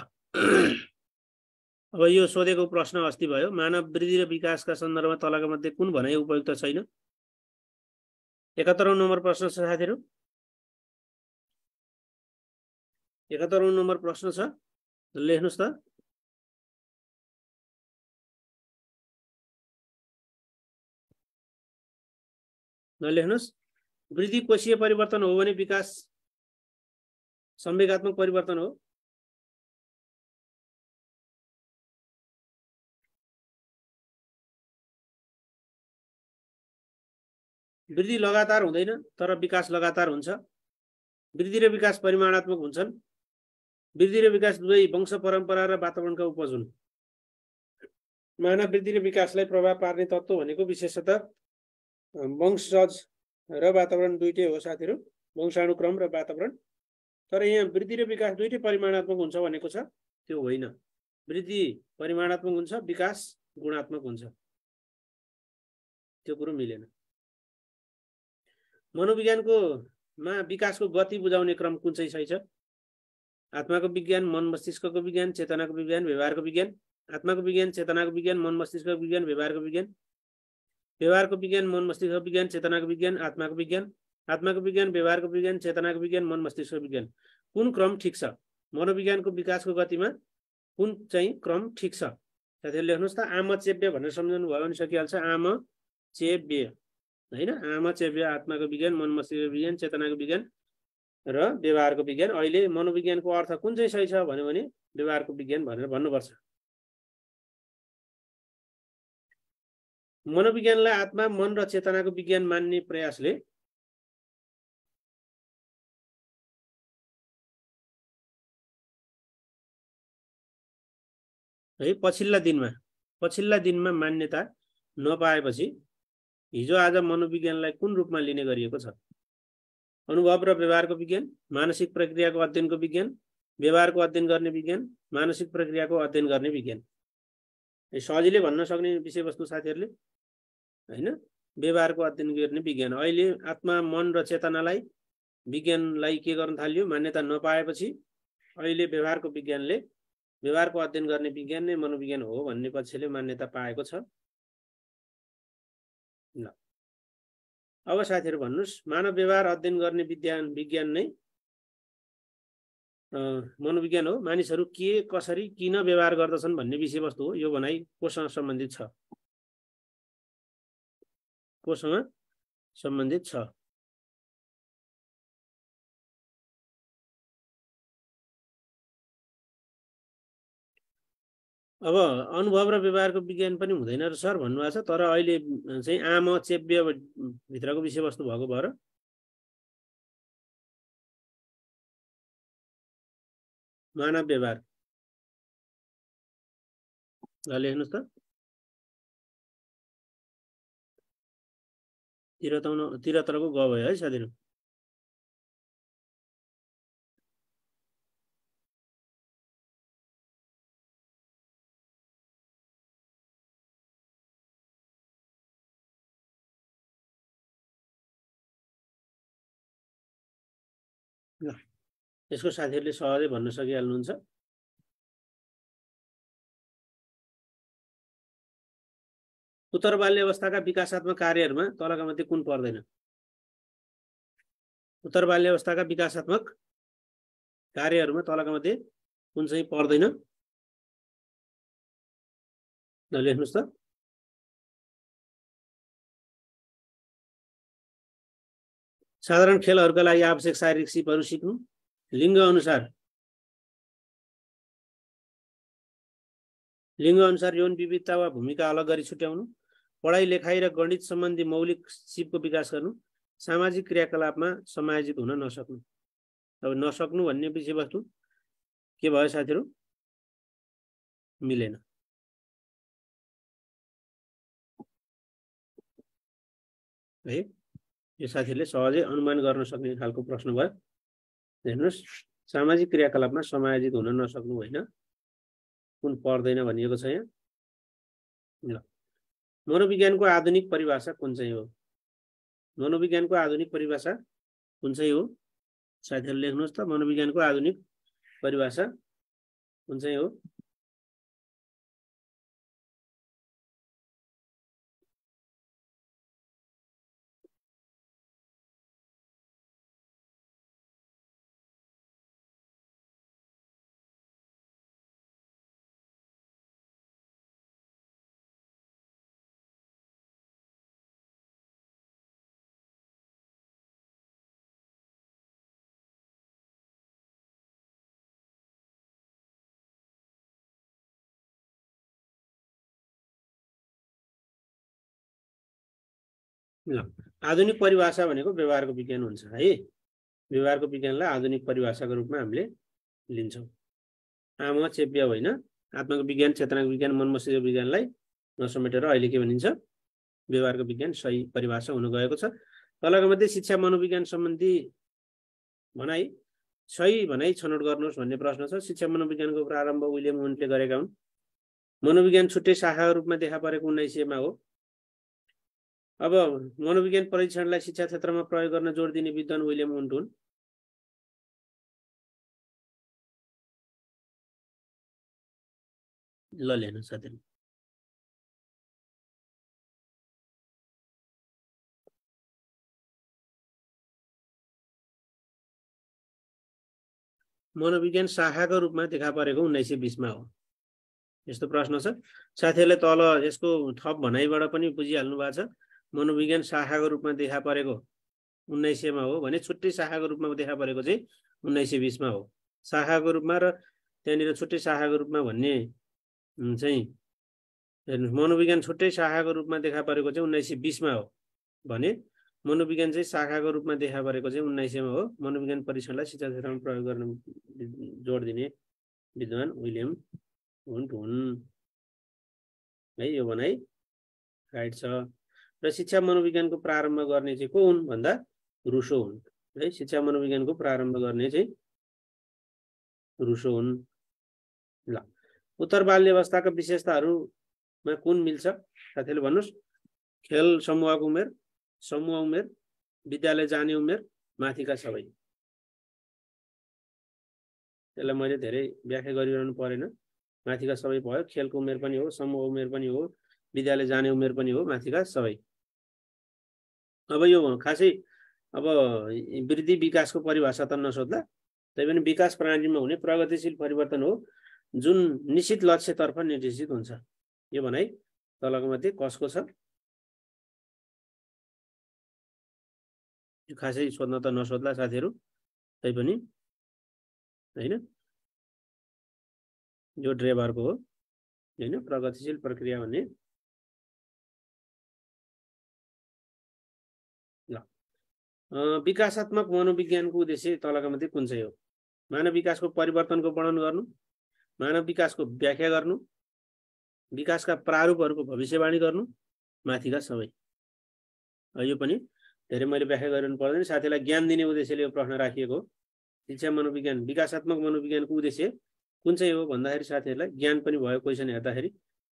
अब यो सोधेको प्रश्न अस्ति भयो मानव वृद्धि र विकासका सन्दर्भमा तलका मध्ये कुन भनाइ उपयुक्त छैन एकात्तरौँ नम्बर प्रश्न छ साथीहरू एकात्तरौँ नम्बर प्रश्न छ लेख्नुहोस् त नलेख्नुहोस् वृद्धि कोषीय परिवर्तन हो भने विकास संवेगात्मक परिवर्तन हो वृद्धि लगातार हुँदैन तर विकास लगातार हुन्छ वृद्धि र विकास परिमाणात्मक हुन्छन् वृद्धि र विकास दुवै वंश परम्परा र वातावरणका उपज हुन् मानव वृद्धि र विकासलाई प्रभाव पार्ने तत्त्व भनेको विशेषतः वंशज र वातावरण दुइटै हो साथीहरू वंशाणुक्रम र वातावरण तर यहाँ वृद्धि र विकास दुइटै परिमाणात्मक हुन्छ भनेको छ त्यो होइन वृद्धि परिमाणात्मक हुन्छ विकास गुणात्मक हुन्छ त्यो कुरो मिलेन मनोविज्ञानको मा विकासको गति बुझाउने क्रम कुन चाहिँ सही छ आत्माको विज्ञान मन मस्तिष्कको विज्ञान चेतनाको विज्ञान व्यवहारको विज्ञान आत्माको विज्ञान चेतनाको विज्ञान मन मस्तिष्कको विज्ञान व्यवहारको विज्ञान व्यवहारको विज्ञान मन मस्तिष्कको विज्ञान चेतनाको विज्ञान आत्माको विज्ञान आत्माको विज्ञान व्यवहारको विज्ञान चेतनाको विज्ञान मन मस्तिष्कको विज्ञान कुन क्रम ठिक छ मनोविज्ञानको विकासको गतिमा कुन चाहिँ क्रम ठिक छ साथीहरू लेख्नुहोस् त आम चेप्य भनेर सम्झाउनु भयो भने सकिहाल्छ आम चेप्य होइन आमा चेप्या आत्माको विज्ञान मन मस्तिष्क विज्ञान चेतनाको विज्ञान र व्यवहारको विज्ञान अहिले मनोविज्ञानको अर्थ कुन चाहिँ सही छ भन्यो भने व्यवहारको विज्ञान भनेर भन्नुपर्छ मनोविज्ञानलाई आत्मा मन र चेतनाको विज्ञान मान्ने प्रयासले है पछिल्ला दिनमा पछिल्ला दिनमा मान्यता नपाएपछि हिजो आज मनोविज्ञानलाई कुन रूपमा लिने गरिएको छ अनुभव र व्यवहारको विज्ञान मानसिक प्रक्रियाको अध्ययनको विज्ञान व्यवहारको अध्ययन गर्ने विज्ञान मानसिक प्रक्रियाको अध्ययन गर्ने विज्ञान सजिलै भन्न सक्ने विषयवस्तु साथीहरूले होइन व्यवहारको अध्ययन गर्ने विज्ञान अहिले आत्मा मन र चेतनालाई विज्ञानलाई के गर्न थाल्यो मान्यता नपाएपछि अहिले व्यवहारको विज्ञानले व्यवहारको अध्ययन गर्ने विज्ञान नै मनोविज्ञान हो भन्ने पक्षले मान्यता पाएको छ ल अब साथीहरू भन्नुहोस् मानव व्यवहार अध्ययन गर्ने विज्ञान विज्ञान नै मनोविज्ञान हो मानिसहरू के कसरी किन व्यवहार गर्दछन् भन्ने विषयवस्तु हो यो भनाइ कोसँग सम्बन्धित छ कोसँग सम्बन्धित छ अब अनुभव र व्यवहारको विज्ञान पनि हुँदैन र सर भन्नुभएको छ तर अहिले चाहिँ आम चेप्य भित्रको विषयवस्तु भएको भएर मानव व्यवहार ल लेख्नुहोस् त तिरताउन तिरहत्तरको ग भयो है साथीहरू यसको साथीहरूले सहजै भन्न सकिहाल्नुहुन्छ उत्तर बाल्य अवस्थाका विकासात्मक कार्यहरूमा तलका मध्ये कुन पर्दैन उत्तर बाल्य अवस्थाका विकासात्मक कार्यहरूमा तलका मध्ये कुन चाहिँ पर्दैन लेख्नुहोस् त साधारण खेलहरूका लागि आवश्यक शारीरिक सिपहरू सिक्नु लिङ्ग अनुसार लिङ्ग अनुसार यौन विविधता वा भूमिका अलग गरी छुट्याउनु पढाइ लेखाइ र गणित सम्बन्धी मौलिक सिपको विकास गर्नु सामाजिक क्रियाकलापमा समायोजित हुन नसक्नु अब नसक्नु भन्ने विषयवस्तु के भयो साथीहरू मिलेन है यो साथीहरूले सहजै अनुमान गर्न सक्ने खालको प्रश्न भयो हेर्नुहोस् सामाजिक क्रियाकलापमा समायोजित हुन नसक्नु होइन कुन पर्दैन भनिएको छ यहाँ ल मनोविज्ञानको आधुनिक परिभाषा कुन चाहिँ हो मनोविज्ञानको आधुनिक परिभाषा कुन चाहिँ हो साथीहरू लेख्नुहोस् त मनोविज्ञानको आधुनिक परिभाषा कुन चाहिँ हो ल आधुनिक परिभाषा भनेको व्यवहारको विज्ञान हुन्छ है व्यवहारको विज्ञानलाई आधुनिक परिभाषाको रूपमा हामीले लिन्छौँ आमा चेप्य होइन आत्माको विज्ञान चेतनाको विज्ञान मन विज्ञानलाई नसमेटेर अहिले के भनिन्छ व्यवहारको विज्ञान सही परिभाषा हुन गएको छ तलको मध्ये शिक्षा मनोविज्ञान सम्बन्धी भनाइ सही भनाइ छनौट गर्नुहोस् भन्ने प्रश्न छ शिक्षा मनोविज्ञानको प्रारम्भ विलियम वुन्टले गरेका हुन् मनोविज्ञान छुट्टै शाखाको रूपमा देखा परेको उन्नाइस सयमा हो अब मनोविज्ञान परीक्षणलाई शिक्षा क्षेत्रमा प्रयोग गर्न जोड दिने विद्वान विलियम उन्ट हुन् ल लिनु साथी मनोविज्ञान शाखाको रूपमा देखा परेको उन्नाइस सय बिसमा हो यस्तो प्रश्न छ साथीहरूले तल यसको थप भनाइबाट पनि बुझिहाल्नु भएको छ मनोविज्ञान शाखाको रूपमा देखा परेको उन्नाइस सयमा हो भने छुट्टै शाखाको रूपमा देखा परेको चाहिँ उन्नाइस सय बिसमा हो शाखाको रूपमा र त्यहाँनिर छुट्टै शाखाको रूपमा भन्ने चाहिँ हेर्नुहोस् मनोविज्ञान छुट्टै शाखाको रूपमा देखा परेको चाहिँ उन्नाइस सय बिसमा हो भने मनोविज्ञान चाहिँ शाखाको रूपमा देखा परेको चाहिँ उन्नाइस सयमा हो मनोविज्ञान परीक्षणलाई शिक्षा क्षेत्रमा प्रयोग गर्न जोड दिने विद्वान विलियम हुन् हुन् है यो भनाइ राइट छ र शिक्षा मनोविज्ञानको प्रारम्भ गर्ने चाहिँ को हुन् भन्दा रुसो हुन् है शिक्षा मनोविज्ञानको प्रारम्भ गर्ने चाहिँ रुसो हुन् ल उत्तर बाल्य अवस्थाका विशेषताहरूमा कुन मिल्छ साथीहरूले भन्नुहोस् खेल समूहको उमेर समूह उमेर विद्यालय जाने उमेर माथिका सबै त्यसलाई मैले धेरै व्याख्या गरिरहनु परेन माथिका सबै भयो खेलको उमेर पनि हो समूह उमेर पनि हो विद्यालय जाने उमेर पनि हो माथिका सबै अब यो खासै अब वृद्धि विकासको परिभाषा त नसोध्ला पनि विकास प्रणालीमा हुने प्रगतिशील परिवर्तन हो जुन निश्चित लक्ष्यतर्फ निर्देशित हुन्छ यो भनाइ तलको मध्ये कसको छ खासै सोध्न त नसोध्ला साथीहरू तैपनि होइन यो ड्रेभरको हो होइन प्रगतिशील प्रक्रिया भन्ने विकासात्मक मनोविज्ञानको उद्देश्य तलका मध्ये कुन चाहिँ हो मानव विकासको परिवर्तनको वर्णन गर्नु मानव विकासको व्याख्या गर्नु विकासका प्रारूपहरूको भविष्यवाणी गर्नु माथिका सबै यो पनि धेरै मैले व्याख्या गरिनु पर्दैन साथीलाई ज्ञान दिने उद्देश्यले यो प्रश्न राखिएको हो शिक्षा मनोविज्ञान विकासात्मक मनोविज्ञानको उद्देश्य कुन चाहिँ हो भन्दाखेरि साथीहरूलाई ज्ञान पनि भयो क्वेसन हेर्दाखेरि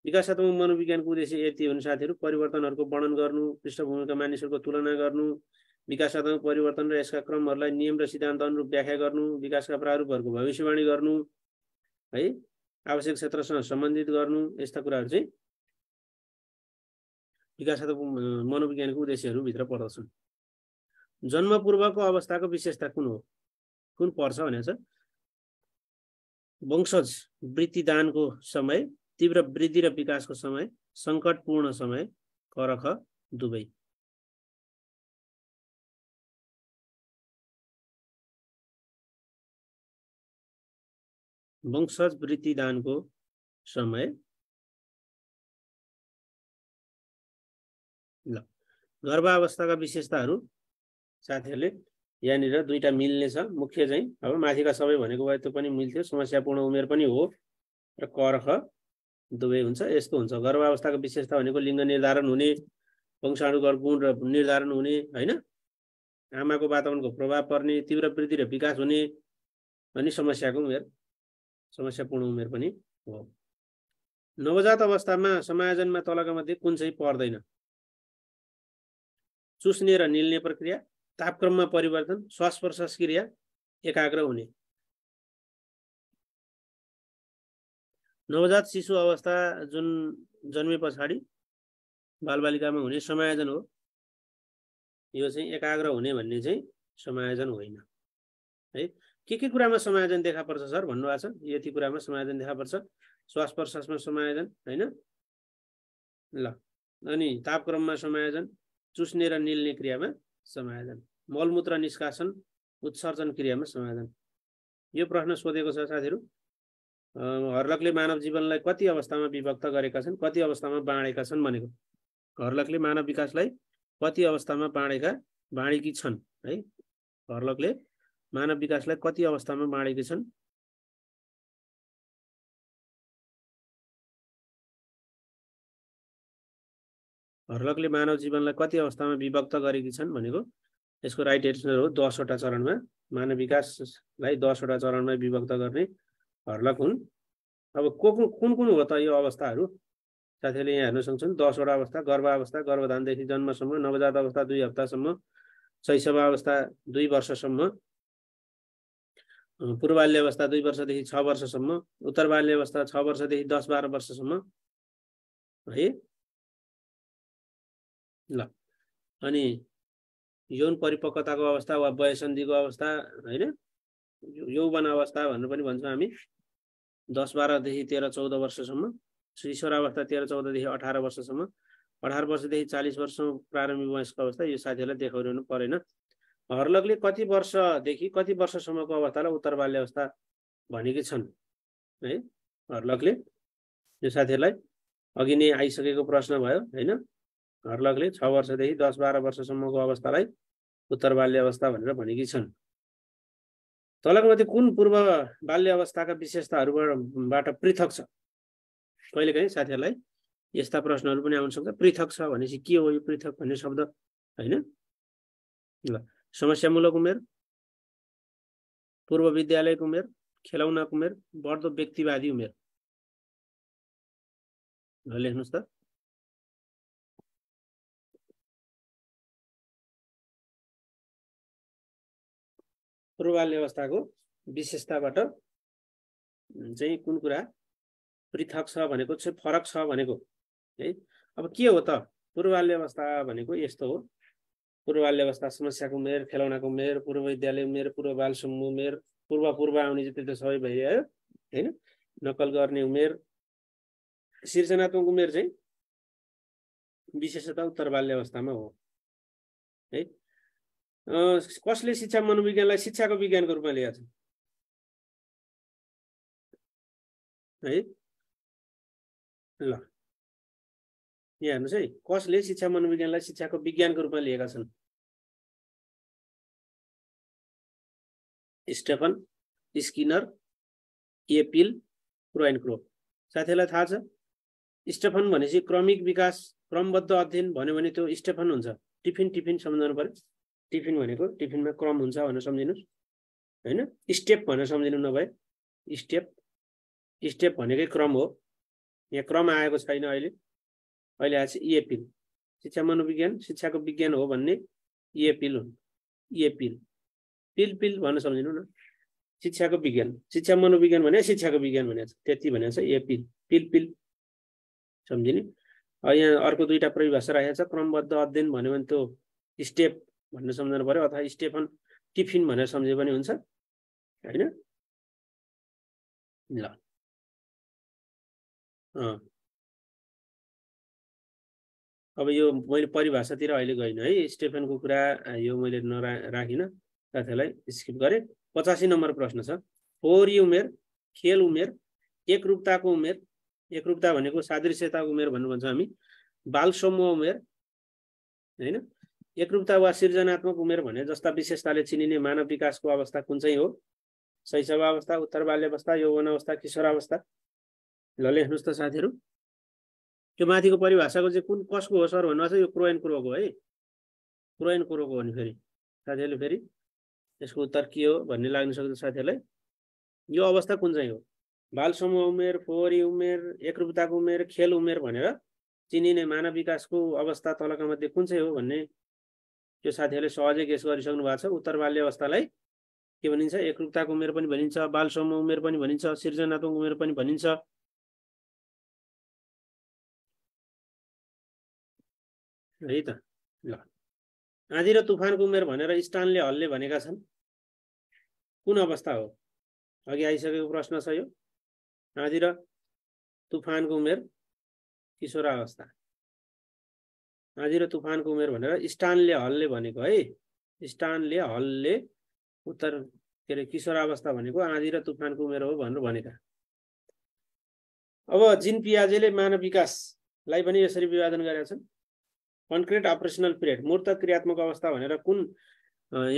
विकासात्मक मनोविज्ञानको उद्देश्य यति हुन् साथीहरू परिवर्तनहरूको वर्णन गर्नु पृष्ठभूमिका मानिसहरूको तुलना गर्नु विकास परिवर्तन र यसका क्रमहरूलाई नियम र सिद्धान्त अनुरूप व्याख्या गर्नु विकासका प्रारूपहरूको भविष्यवाणी गर्नु है आवश्यक क्षेत्रसँग सम्बन्धित गर्नु यस्ता कुराहरू चाहिँ विकासात्मक मनोविज्ञानको उद्देश्यहरू भित्र पर्दछन् जन्मपूर्वको अवस्थाको विशेषता कुन हो कुन पर्छ भने चाहिँ वंशज वृत्तिदानको समय तीव्र वृद्धि र विकासको समय सङ्कटपूर्ण समय करख दुवै वंशज वृत्तिदानको समय ल गर्भावस्थाका विशेषताहरू साथीहरूले यहाँनिर दुईवटा मिल्ने छ मुख्य चाहिँ अब माथिका सबै भनेको भए त्यो पनि मिल्थ्यो समस्यापूर्ण उमेर पनि हो र कर्ख दुवै हुन्छ यस्तो हुन्छ गर्भावस्थाको विशेषता भनेको लिङ्ग निर्धारण हुने वंशाणुगर गुण र निर्धारण हुने होइन आमाको वातावरणको प्रभाव पर्ने तीव्र वृद्धि र विकास हुने अनि समस्याको उमेर समस्यापूर्ण उमेर पनि हो नवजात अवस्थामा समायोजनमा तलका मध्ये कुन चाहिँ पर्दैन चुस्ने र निल्ने प्रक्रिया तापक्रममा परिवर्तन श्वास प्रश्वास क्रिया एकाग्र हुने नवजात शिशु अवस्था जुन जन्मे पछाडि बालबालिकामा हुने समायोजन हो यो चाहिँ एकाग्र हुने भन्ने चाहिँ समायोजन होइन है के के कुरामा समायोजन देखा पर्छ सर भन्नुभएको छ यति कुरामा समायोजन देखा पर्छ श्वास प्रश्वासमा समायोजन होइन ल अनि तापक्रममा समायोजन चुस्ने र निल्ने क्रियामा समायोजन मलमूत्र निष्कासन उत्सर्जन क्रियामा समायोजन यो प्रश्न सोधेको छ साथीहरू हर्लकले मानव जीवनलाई कति अवस्थामा विभक्त गरेका छन् कति अवस्थामा बाँडेका छन् भनेको हर्लकले मानव विकासलाई कति अवस्थामा बाँडेका बाँडेकी छन् है हर्लकले मानव विकासलाई कति अवस्थामा बाँडेकी छन् हर्लकले मानव जीवनलाई कति अवस्थामा विभक्त गरेकी छन् भनेको यसको राइट एन्सर हो दसवटा चरणमा मानव विकासलाई दसवटा चरणमा विभक्त गर्ने हर्लक हुन् अब को कुन कुन हो त यो अवस्थाहरू साथीहरूले यहाँ हेर्न सक्छन् दसवटा अवस्था गर्भावस्था गर्भधानदेखि जन्मसम्म नवजात अवस्था दुई हप्तासम्म शैशव अवस्था दुई वर्षसम्म बाल्य अवस्था दुई वर्षदेखि छ वर्षसम्म उत्तर बाल्य अवस्था छ वर्षदेखि दस बाह्र वर्षसम्म है ल अनि यौन परिपक्वताको अवस्था वा वयसन्धिको अवस्था होइन यौवन अवस्था भनेर पनि भन्छौँ हामी दस बाह्रदेखि तेह्र चौध वर्षसम्म अवस्था तेह्र चौधदेखि अठार वर्षसम्म अठार वर्षदेखि चालिस वर्ष प्रारम्भिक वयस्क अवस्था यो साथीहरूलाई देखाउनु परेन हर्लकले कति वर्षदेखि कति वर्षसम्मको अवस्थालाई उत्तर बाल्यावस्था अवस्था भनेकी छन् है हर्लकले यो साथीहरूलाई अघि नै आइसकेको प्रश्न भयो होइन हर्लकले छ वर्षदेखि दस बाह्र वर्षसम्मको अवस्थालाई उत्तर बाल्य अवस्था भनेर भनेकी छन् तलको मात्रै कुन पूर्व बाल्य अवस्थाका विशेषताहरूबाट पृथक छ कहिलेकाहीँ साथीहरूलाई यस्ता प्रश्नहरू पनि आउन सक्छ पृथक छ भनेपछि के हो यो पृथक भन्ने शब्द होइन ल समस्यामूलक उमेर पूर्व विद्यालयको उमेर खेलाउनको उमेर बढ्दो व्यक्तिवादी उमेर लेख्नुहोस् त पूर्वाल्य व्यवस्थाको विशेषताबाट चाहिँ कुन कुरा पृथक छ भनेको चाहिँ फरक छ भनेको है अब के हो त पूर्वाल्य व्यवस्था भनेको यस्तो हो पूर्व बाल्यवस्था समस्याको उमेर खेलौनाको उमेर पूर्व विद्यालय उमेर पूर्व बाल समूह उमेर पूर्व पूर्व आउने जति त सबै भइहाल्यो होइन नक्कल गर्ने उमेर सिर्जनात्मक उमेर चाहिँ विशेषता उत्तर बाल्यवस्थामा हो है कसले शिक्षा मनोविज्ञानलाई शिक्षाको विज्ञानको रूपमा लिएको छ है ल यहाँ हेर्नुहोस् है कसले शिक्षा मनोविज्ञानलाई शिक्षाको विज्ञानको रूपमा लिएका छन् स्टेफन स्किनर एपिल एन्ड क्रो साथीहरूलाई थाहा छ स्टेफन भनेपछि क्रमिक विकास क्रमबद्ध अध्ययन भन्यो भने त्यो स्टेफन हुन्छ टिफिन टिफिन सम्झाउनु पऱ्यो टिफिन भनेको टिफिनमा क्रम हुन्छ भनेर सम्झिनुहोस् होइन स्टेप भनेर सम्झिनु नभए स्टेप स्टेप भनेकै क्रम हो यहाँ क्रम आएको छैन अहिले अहिले आएछ इएपिल e शिक्षा मनोविज्ञान शिक्षाको विज्ञान हो भन्ने इएपिल e हुन् इएपिल e पिल पिल भन्न सम्झिनु न शिक्षाको विज्ञान शिक्षा मनोविज्ञान भने शिक्षाको विज्ञान भनेको छ त्यति भनेको छ एपिल पिल पिल सम्झिने यहाँ अर्को दुईवटा परिभाषा राखेको छ क्रमबद्ध अध्ययन भन्यो भने त्यो स्टेप भन्ने सम्झनु पऱ्यो अथवा स्टेफन टिफिन भनेर सम्झे पनि हुन्छ होइन ल अब यो मैले परिभाषातिर अहिले गइनँ है स्टेफनको कुरा यो मैले नरा राखिनँ साथीहरूलाई स्किप गरेँ पचासी नम्बर प्रश्न छ फोहोरी उमेर खेल उमेर एकरूपताको उमेर एकरूपता भनेको सादृश्यताको उमेर भन्नु भन्छ हामी बाल समूह उमेर होइन एकरूपता वा सृजनात्मक उमेर भने जस्ता विशेषताले चिनिने मानव विकासको अवस्था कुन चाहिँ हो शैशव अवस्था उत्तर बाल्यावस्था यौवन अवस्था किशोरावस्था ल लेख्नुहोस् त साथीहरू त्यो माथिको परिभाषाको चाहिँ कुन कसको हो सर भन्नुभएको छ यो क्रोएन कुरोको है क्रोएन कुरोको हो नि फेरि साथीहरूले फेरि यसको उत्तर के हो भन्ने लाग्न सक्छ साथीहरूलाई यो अवस्था कुन चाहिँ हो बाल समूह उमेर फोहोरी उमेर एकरूपताको उमेर खेल उमेर भनेर चिनिने मानव विकासको अवस्था तलका मध्ये कुन चाहिँ हो भन्ने त्यो साथीहरूले सहजै गेस गरिसक्नु भएको छ उत्तर बाल्य अवस्थालाई के भनिन्छ एकरूपताको उमेर पनि भनिन्छ बाल समूह उमेर पनि भनिन्छ सृजनात्मक उमेर पनि भनिन्छ है त ल आँधी र तुफानको उमेर भनेर स्टानले हलले भनेका छन् कुन अवस्था हो अघि आइसकेको प्रश्न छ यो आँधी र तुफानको उमेर किशोरावस्था आँधी र तुफानको उमेर भनेर स्टानले हलले भनेको है स्टानले हलले उत्तर के अरे किशोरावस्था भनेको आँधी र तुफानको उमेर हो भनेर भनेका अब जिन पियाजेले मानव विकासलाई पनि यसरी विवादन गरेका छन् कन्क्रिट अपरेसनल पिरियड मूर्त क्रियात्मक अवस्था भनेर कुन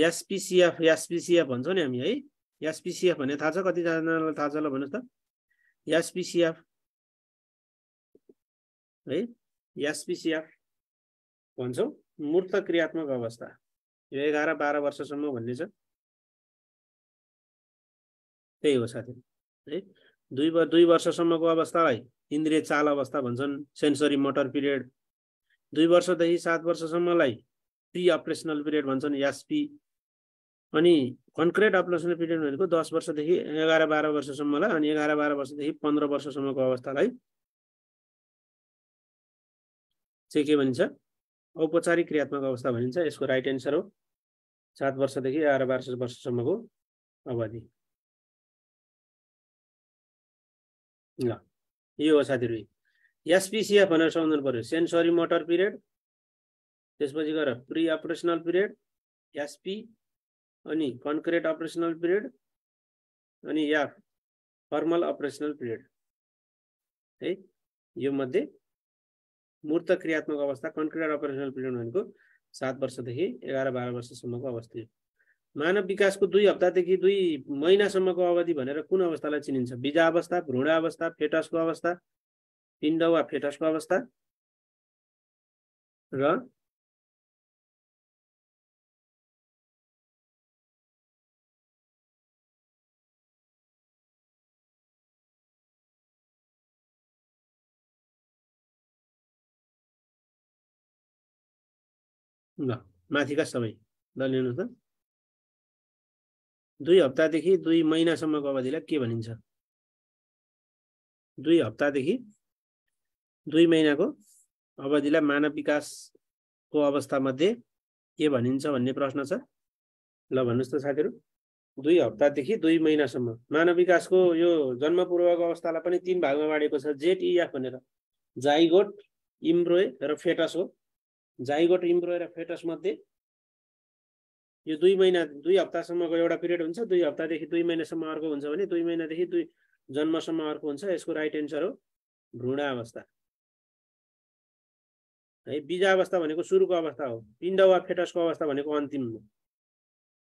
एसपिसिएफ एसपिसिएफ भन्छौँ नि हामी है एसपिसिएफ भन्ने थाहा छ कतिजनालाई थाहा छ ल भन्नुहोस् त एसपिसिएफ है एसपिसिएफ भन्छौँ मूर्त क्रियात्मक अवस्था यो एघार बाह्र वर्षसम्म भन्ने छ त्यही हो साथी है दुई दुई वर्षसम्मको अवस्थालाई इन्द्रिय चाल अवस्था भन्छन् सेन्सरी मोटर पिरियड दुई वर्षदेखि सात वर्षसम्मलाई प्री अपरेसनल पिरियड भन्छन् एसपी अनि कन्क्रिट अपरेसनल पिरियड भनेको दस वर्षदेखि एघार बाह्र वर्षसम्मलाई अनि एघार बाह्र वर्षदेखि पन्ध्र वर्षसम्मको अवस्थालाई चाहिँ के भनिन्छ औपचारिक क्रियात्मक अवस्था भनिन्छ यसको राइट एन्सर हो सात वर्षदेखि एघार बाह्र वर्षसम्मको अवधि ल यो हो साथीहरू एसपिसिएफ भनेर सम्झाउनु पऱ्यो सेन्सरी मोटर पिरियड त्यसपछि गएर प्रि अपरेसनल पिरियड एसपी अनि कन्क्रिट अपरेसनल पिरियड अनि या फर्मल अपरेसनल पिरियड है यो मध्ये मूर्त क्रियात्मक अवस्था कन्क्रिट अपरेसनल पिरियड भनेको सात वर्षदेखि एघार बाह्र वर्षसम्मको अवस्था हो मानव विकासको दुई हप्तादेखि दुई महिनासम्मको अवधि भनेर कुन अवस्थालाई चिनिन्छ बिजा अवस्था भ्रूण अवस्था फेटसको अवस्था पिण्ड वा फेटसको अवस्था र ल माथिका सबै ल लिनुहोस् त दुई हप्तादेखि दुई महिनासम्मको अवधिलाई के भनिन्छ दुई हप्तादेखि दुई महिनाको अवधिलाई मानव विकासको अवस्थामध्ये के भनिन्छ भन्ने प्रश्न छ ल भन्नुहोस् त साथीहरू दुई हप्तादेखि दुई महिनासम्म मानव विकासको यो जन्मपूर्वको अवस्थालाई पनि तिन भागमा बाँडेको छ जेटिएफ भनेर जाइगोट इम्ब्रोय र फेटस हो जाइगोट इम्ब्रोय र फेटसमध्ये यो दुई महिना दुई हप्तासम्मको एउटा पिरियड हुन्छ दुई हप्तादेखि दुई महिनासम्म अर्को हुन्छ भने दुई महिनादेखि दुई जन्मसम्म अर्को हुन्छ यसको राइट एन्सर हो भ्रूणावस्था है बिजा अवस्था भनेको सुरुको अवस्था हो पिण्ड वा फेटसको अवस्था भनेको अन्तिम हो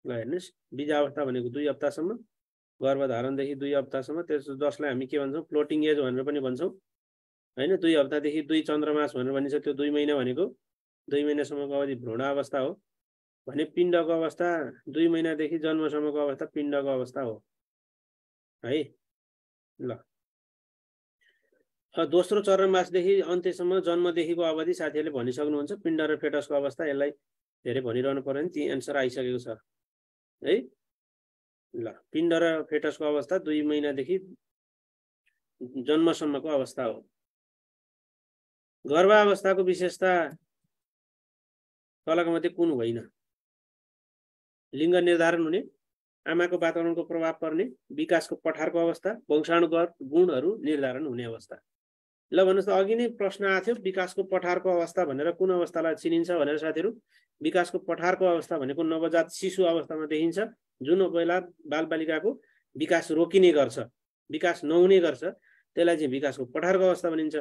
ल हेर्नुहोस् बिजावस्था अवस्था भनेको दुई हप्तासम्म गर्भधारणदेखि दुई हप्तासम्म त्यस जसलाई हामी के भन्छौँ फ्लोटिङ एज भनेर पनि भन्छौँ होइन दुई हप्तादेखि दुई चन्द्रमास भनेर भनिन्छ त्यो दुई महिना भनेको दुई महिनासम्मको अवधि भ्रूण अवस्था हो भने पिण्डको अवस्था दुई महिनादेखि जन्मसम्मको अवस्था पिण्डको अवस्था हो है ल दोस्रो चरण चरणमासदेखि अन्त्यसम्म जन्मदेखिको अवधि साथीहरूले भनिसक्नुहुन्छ पिण्ड र फेटसको अवस्था यसलाई धेरै भनिरहनु पऱ्यो भने ती एन्सर आइसकेको छ है ल पिण्ड र फेटसको अवस्था दुई महिनादेखि जन्मसम्मको अवस्था हो गर्भावस्थाको विशेषता तलको मात्रै कुन होइन लिङ्ग निर्धारण हुने आमाको वातावरणको प्रभाव पर्ने विकासको पठारको अवस्था वंशाणुगत गुणहरू निर्धारण हुने अवस्था ल भन्नुहोस् त अघि नै प्रश्न आएको थियो विकासको पठारको अवस्था भनेर कुन अवस्थालाई चिनिन्छ भनेर साथीहरू विकासको पठारको अवस्था भनेको नवजात शिशु अवस्थामा देखिन्छ जुन बेला बालबालिकाको विकास रोकिने गर्छ विकास नहुने गर्छ त्यसलाई चाहिँ विकासको पठारको अवस्था भनिन्छ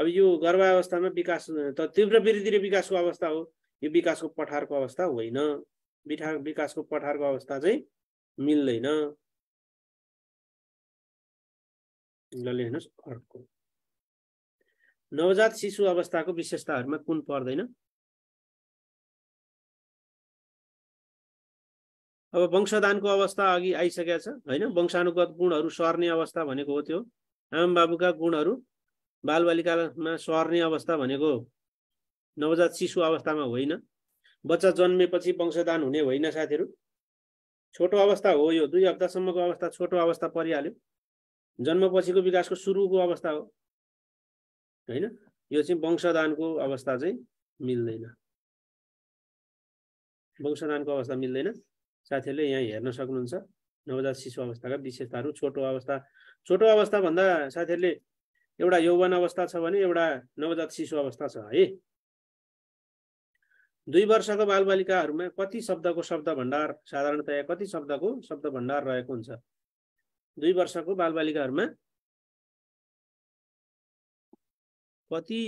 अब यो गर्भावस्थामा विकास त तीव्र वृद्धि र विकासको अवस्था हो यो विकासको पठारको अवस्था होइन विठा विकासको पठारको अवस्था चाहिँ मिल्दैन ल लेख्नुहोस् अर्को नवजात शिशु अवस्थाको विशेषताहरूमा कुन पर्दैन अब वंशदानको अवस्था अघि आइसकेको छ होइन वंशानुगत गुणहरू सर्ने अवस्था भनेको हो त्यो आमा बाबुका गुणहरू बालबालिकामा सर्ने अवस्था भनेको नवजात शिशु अवस्थामा होइन बच्चा जन्मेपछि वंशदान हुने होइन साथीहरू छोटो अवस्था हो यो दुई हप्तासम्मको अवस्था छोटो अवस्था परिहाल्यो जन्मपछिको विकासको सुरुको अवस्था हो होइन यो चाहिँ वंशदानको अवस्था चाहिँ मिल्दैन वंशदानको अवस्था मिल्दैन साथीहरूले यहाँ हेर्न सक्नुहुन्छ नवजात शिशु अवस्थाका विशेषताहरू छोटो अवस्था छोटो अवस्था भन्दा साथीहरूले एउटा यौवन अवस्था छ भने एउटा नवजात शिशु अवस्था छ है दुई वर्षको बालबालिकाहरूमा कति शब्दको शब्द भण्डार साधारणतया कति शब्दको शब्द भण्डार रहेको हुन्छ दुई वर्षको बालबालिकाहरूमा कति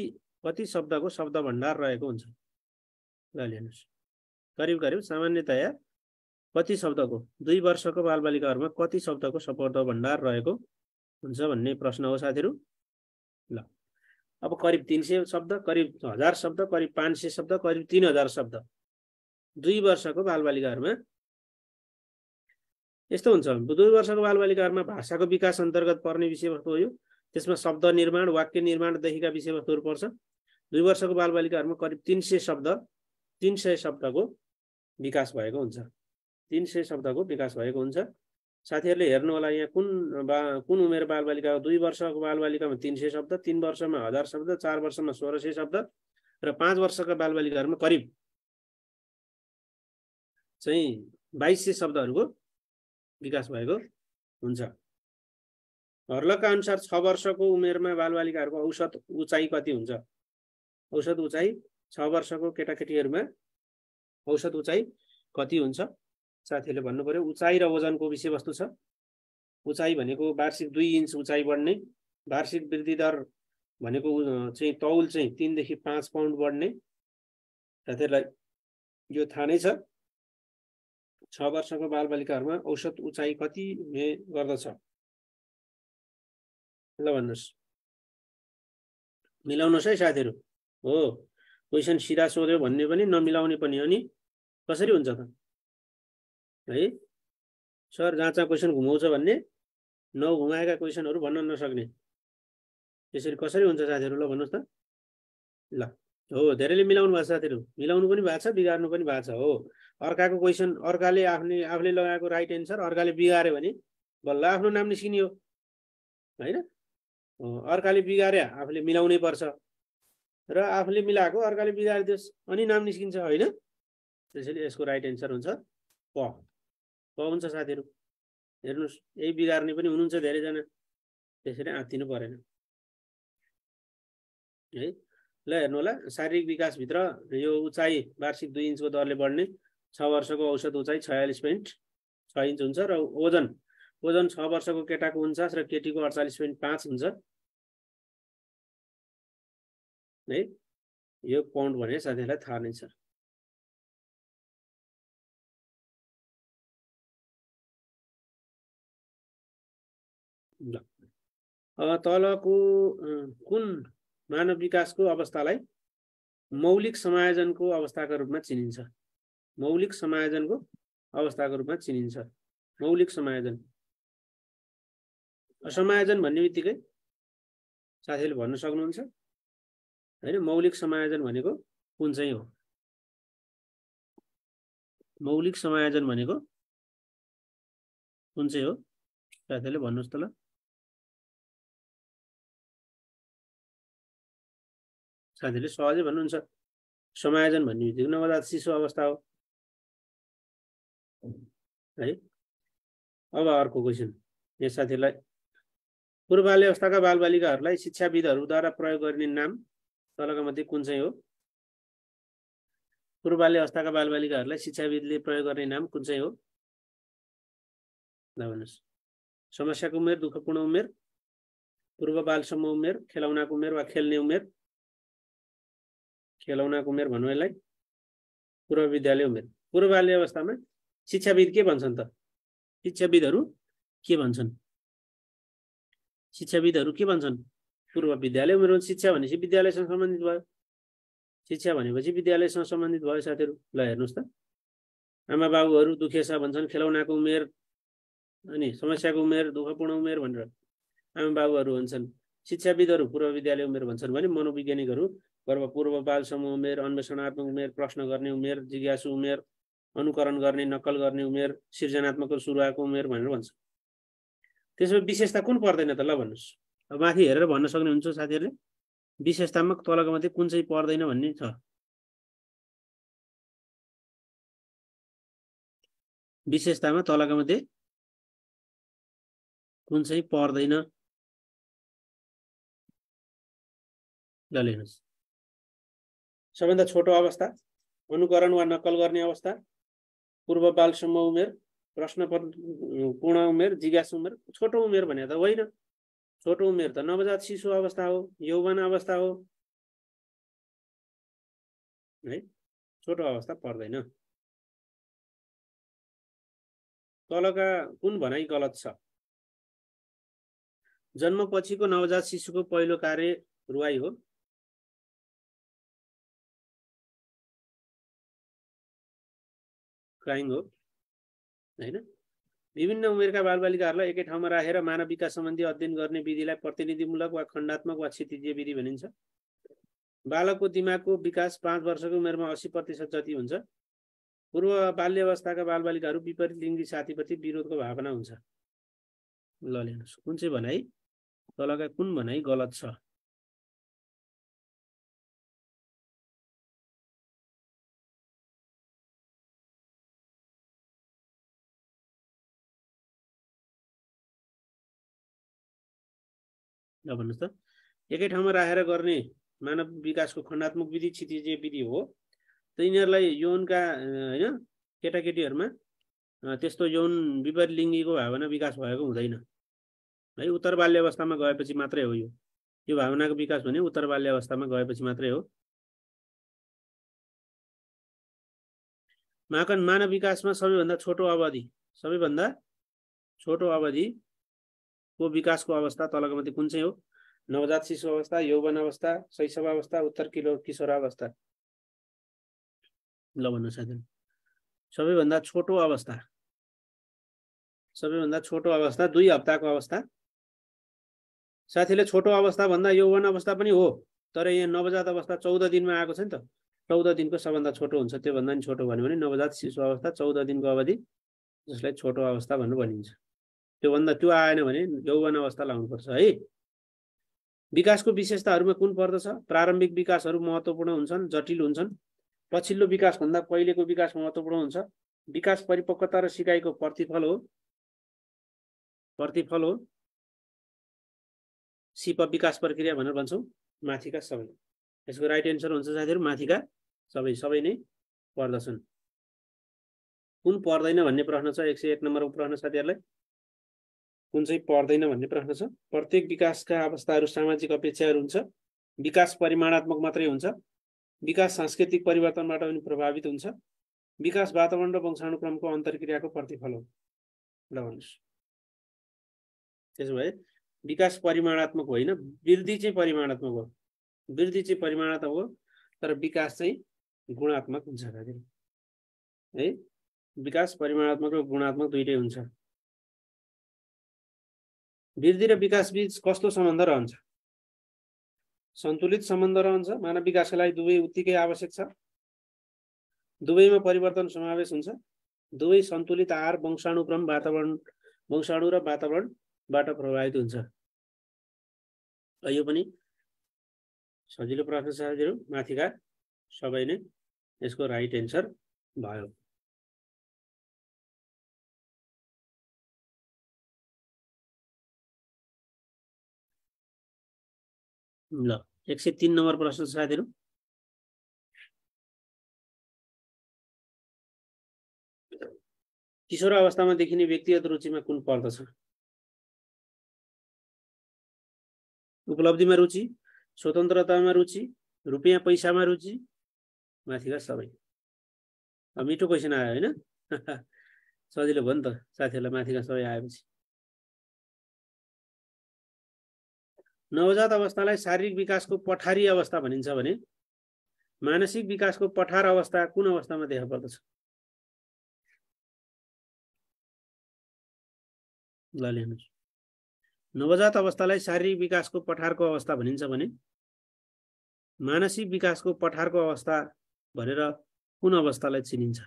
कति शब्दको शब्द भण्डार रहेको हुन्छ ल हेर्नुहोस् करिब करिब सामान्यतया कति शब्दको दुई वर्षको बालबालिकाहरूमा कति शब्दको शब्द भण्डार रहेको हुन्छ भन्ने प्रश्न हो साथीहरू ल अब करिब तिन सय शब्द करिब हजार शब्द करिब पाँच सय शब्द करिब तिन हजार शब्द दुई वर्षको बालबालिकाहरूमा यस्तो हुन्छ दुई वर्षको बालबालिकाहरूमा भाषाको विकास अन्तर्गत पर्ने विषयवस्तु हो यो त्यसमा शब्द निर्माण वाक्य निर्माणदेखिका विषयमा थोर पर्छ दुई वर्षको बालबालिकाहरूमा करिब तिन सय शब्द तिन सय शब्दको विकास भएको हुन्छ तिन सय शब्दको विकास भएको हुन्छ साथीहरूले हेर्नु होला यहाँ कुन बा कुन उमेर बालबालिका दुई वर्षको बालबालिकामा तिन सय शब्द तिन वर्षमा हजार शब्द चार वर्षमा सोह्र सय शब्द र पाँच वर्षका बालबालिकाहरूमा करिब चाहिँ बाइस सय शब्दहरूको विकास भएको हुन्छ हर्लका अनुसार छ वर्षको उमेरमा बालबालिकाहरूको औसत उचाइ कति हुन्छ औसत उचाइ छ वर्षको केटाकेटीहरूमा औसत उचाइ कति हुन्छ साथीहरूले भन्नु पऱ्यो उचाइ र ओजनको विषयवस्तु छ उचाइ भनेको वार्षिक दुई इन्च उचाइ बढ्ने वार्षिक वृद्धि दर भनेको चाहिँ तौल चाहिँ तिनदेखि पाँच पाउन्ड बढ्ने साथीहरूलाई यो थाहा नै छ छ वर्षको बालबालिकाहरूमा औसत उचाइ कति हुने गर्दछ ल भन्नुहोस् मिलाउनुहोस् है साथीहरू हो क्वेसन सिधा सोध्यो भन्ने पनि नमिलाउने पनि हो नि कसरी हुन्छ त है सर जहाँ जहाँ क्वेसन घुमाउँछ भन्ने नघुमाएका क्वेसनहरू भन्न नसक्ने त्यसरी कसरी हुन्छ साथीहरू ल भन्नुहोस् त ल हो धेरैले मिलाउनु भएको छ साथीहरू मिलाउनु पनि भएको छ बिगार्नु पनि भएको छ हो अर्काको क्वेसन अर्काले आफ्नो आफूले लगाएको राइट एन्सर अर्काले बिगाऱ्यो भने बल्ल आफ्नो नाम निस्किने हो होइन अर्काले बिगार्या आफूले मिलाउनै पर्छ र आफूले मिलाएको अर्काले बिगारिदियोस् अनि नाम निस्किन्छ होइन त्यसैले यसको राइट एन्सर हुन्छ प प हुन्छ साथीहरू हेर्नुहोस् यही बिगार्ने पनि हुनुहुन्छ धेरैजना त्यसरी आँतिनु परेन है ल हेर्नु होला शारीरिक विकासभित्र यो उचाइ वार्षिक दुई इन्चको दरले बढ्ने छ वर्षको औसत उचाइ छयालिस पोइन्ट छ इन्च हुन्छ र ओजन ओजन छ वर्षको केटाको उन्चास र केटीको अडचालिस पोइन्ट पाँच हुन्छ है यो पाउन्ड भने साथीहरूलाई थाहा नै छ ल अब तलको कुन मानव विकासको अवस्थालाई मौलिक समायोजनको अवस्थाको रूपमा चिनिन्छ मौलिक समायोजनको अवस्थाको रूपमा चिनिन्छ मौलिक समायोजन समायोजन भन्ने बित्तिकै साथीहरूले भन्न सक्नुहुन्छ होइन मौलिक समायोजन भनेको कुन चाहिँ हो मौलिक समायोजन भनेको कुन चाहिँ हो साथीहरूले भन्नुहोस् त ल साथीहरूले सहजै भन्नुहुन्छ समायोजन भन्ने बित्तिकै नवजात शिशु अवस्था हो है अब अर्को क्वेसन यहाँ साथीहरूलाई पूर्व अवस्थाका बालबालिकाहरूलाई शिक्षाविदहरूद्वारा प्रयोग गरिने नाम तलका मध्ये कुन चाहिँ हो पूर्वबाल्य अवस्थाका बालबालिकाहरूलाई शिक्षाविदले प्रयोग गर्ने नाम कुन चाहिँ हो ल भन्नुहोस् समस्याको उमेर दुःखपूर्ण उमेर पूर्व बालसम्म उमेर खेलाउनाको उमेर वा खेल्ने उमेर खेलाउनाको उमेर भनौँ यसलाई पूर्व विद्यालय उमेर पूर्व बाल्य अवस्थामा शिक्षाविद के भन्छन् त शिक्षाविदहरू के भन्छन् शिक्षाविदहरू के भन्छन् पूर्व विद्यालय उमेरमा शिक्षा भनेपछि विद्यालयसँग सम्बन्धित भयो शिक्षा भनेपछि विद्यालयसँग सम्बन्धित भयो साथीहरू ल हेर्नुहोस् त आमा बाबुहरू दुखेसा भन्छन् खेलौनाको उमेर अनि समस्याको उमेर दुःखपूर्ण उमेर भनेर आमा बाबुहरू भन्छन् शिक्षाविदहरू पूर्व विद्यालय उमेर भन्छन् भने मनोवैज्ञानिकहरू गर्व पूर्व बाल समूह उमेर अन्वेषणात्मक उमेर प्रश्न गर्ने उमेर जिज्ञासु उमेर अनुकरण गर्ने नक्कल गर्ने उमेर सृजनात्मक सुरुवाको उमेर भनेर भन्छन् त्यसमा विशेषता कुन पर्दैन त ल भन्नुहोस् अब माथि हेरेर भन्न सक्नुहुन्छ हुन्छ साथीहरूले विशेषतामा तलको माथि कुन चाहिँ पर्दैन भन्ने छ विशेषतामा तलको मध्ये कुन चाहिँ पर्दैन ल लेख्नुहोस् सबभन्दा छोटो अवस्था अनुकरण वा नक्कल गर्ने अवस्था पूर्व बालसम्म उमेर प्रश्न पूर्ण उमेर जिज्ञास उमेर छोटो उमेर भने त होइन छोटो उमेर त नवजात शिशु अवस्था हो यौवन अवस्था हो है छोटो अवस्था पर्दैन तलका कुन भनाइ गलत छ जन्मपछिको नवजात शिशुको पहिलो कार्य रुवाई हो क्राइङ हो होइन विभिन्न उमेरका बालबालिकाहरूलाई एकै ठाउँमा राखेर मानव विकास सम्बन्धी अध्ययन गर्ने विधिलाई प्रतिनिधिमूलक वा खण्डात्मक वा क्षितिजीय विधि भनिन्छ बालकको दिमागको विकास पाँच वर्षको उमेरमा अस्सी प्रतिशत जति हुन्छ पूर्व बाल्यवस्थाका बालबालिकाहरू विपरीत लिङ्गी साथीप्रति विरोधको भावना हुन्छ ल लेख्नुहोस् कुन चाहिँ भनाइ तलका कुन भनाइ गलत छ ल भन्नुहोस् त एकै ठाउँमा राखेर गर्ने मानव विकासको खण्डात्मक विधि क्षितिजीय विधि हो त यिनीहरूलाई यौनका होइन केटाकेटीहरूमा त्यस्तो यौन विपरीलिङ्गीको भावना विकास भएको हुँदैन है उत्तर बाल्यावस्थामा गएपछि मात्रै हो यो यो भावनाको विकास भने उत्तर बाल्यावस्थामा गएपछि मात्रै हो माकन मानव विकासमा सबैभन्दा छोटो अवधि सबैभन्दा छोटो अवधि को विकासको अवस्था तलको माथि कुन चाहिँ हो नवजात शिशु अवस्था यौवन अवस्था शैशव अवस्था उत्तर किलो किशोरावस्था ल भन्नु साथी सबैभन्दा छोटो अवस्था सबैभन्दा छोटो अवस्था दुई हप्ताको अवस्था साथीले छोटो अवस्था भन्दा यौवन अवस्था पनि हो तर यहाँ नवजात अवस्था चौध दिनमा आएको छ नि त चौध दिनको सबभन्दा छोटो हुन्छ त्योभन्दा नि छोटो भन्यो भने नवजात शिशु अवस्था चौध दिनको अवधि जसलाई छोटो अवस्था भन्नु भनिन्छ त्योभन्दा त्यो आएन भने यौवन अवस्था लाउनुपर्छ है विकासको विशेषताहरूमा कुन पर्दछ प्रारम्भिक विकासहरू महत्त्वपूर्ण हुन्छन् जटिल हुन्छन् पछिल्लो विकासभन्दा पहिलेको विकास महत्त्वपूर्ण हुन्छ विकास परिपक्वता र सिकाइको प्रतिफल हो प्रतिफल हो सिप विकास प्रक्रिया भनेर भन्छौँ माथिका सबै यसको राइट एन्सर हुन्छ साथीहरू माथिका सबै सबै नै पर्दछन् कुन पर्दैन भन्ने प्रश्न छ एक सय एक नम्बरको प्रश्न साथीहरूलाई कुन चाहिँ पर्दैन भन्ने प्रश्न छ प्रत्येक विकासका अवस्थाहरू सामाजिक अपेक्षाहरू हुन्छ विकास परिमाणात्मक मात्रै हुन्छ विकास सांस्कृतिक परिवर्तनबाट पनि प्रभावित हुन्छ विकास वातावरण र वंशानुक्रमको अन्तर्क्रियाको प्रतिफल हो ल भन्नुहोस् त्यसो भए विकास परिमाणात्मक होइन वृद्धि चाहिँ परिमाणात्मक हो वृद्धि चाहिँ परिमाणात्मक हो तर विकास चाहिँ गुणात्मक हुन्छ है विकास परिमाणात्मक र गुणात्मक दुइटै हुन्छ वृद्धि र विकासबीच कस्तो सम्बन्ध रहन्छ सन्तुलित सम्बन्ध रहन्छ मानव विकासका लागि दुवै उत्तिकै आवश्यक छ दुवैमा परिवर्तन समावेश हुन्छ दुवै सन्तुलित आहार वंशाणुक्रम वातावरण वंशाणु र वातावरणबाट प्रभावित हुन्छ यो पनि सजिलो प्रश्न साथीहरू माथिका सबै नै यसको राइट एन्सर भयो ल एक सय तिन नम्बर प्रश्न साथीहरू किशोर अवस्थामा देखिने व्यक्तिगत रुचिमा कुन पर्दछ उपलब्धिमा रुचि स्वतन्त्रतामा रुचि रुपियाँ पैसामा रुचि माथिका सबै मिठो क्वेसन आयो होइन सजिलो भयो नि त साथीहरूलाई माथिका सबै आएपछि नवजात अवस्थालाई शारीरिक विकासको पठारी अवस्था भनिन्छ भने मानसिक विकासको पठार अवस्था कुन अवस्थामा देखा पर्दछ ल लेख्नुहोस् नवजात अवस्थालाई शारीरिक विकासको पठारको अवस्था भनिन्छ भने मानसिक विकासको पठारको अवस्था भनेर कुन अवस्थालाई चिनिन्छ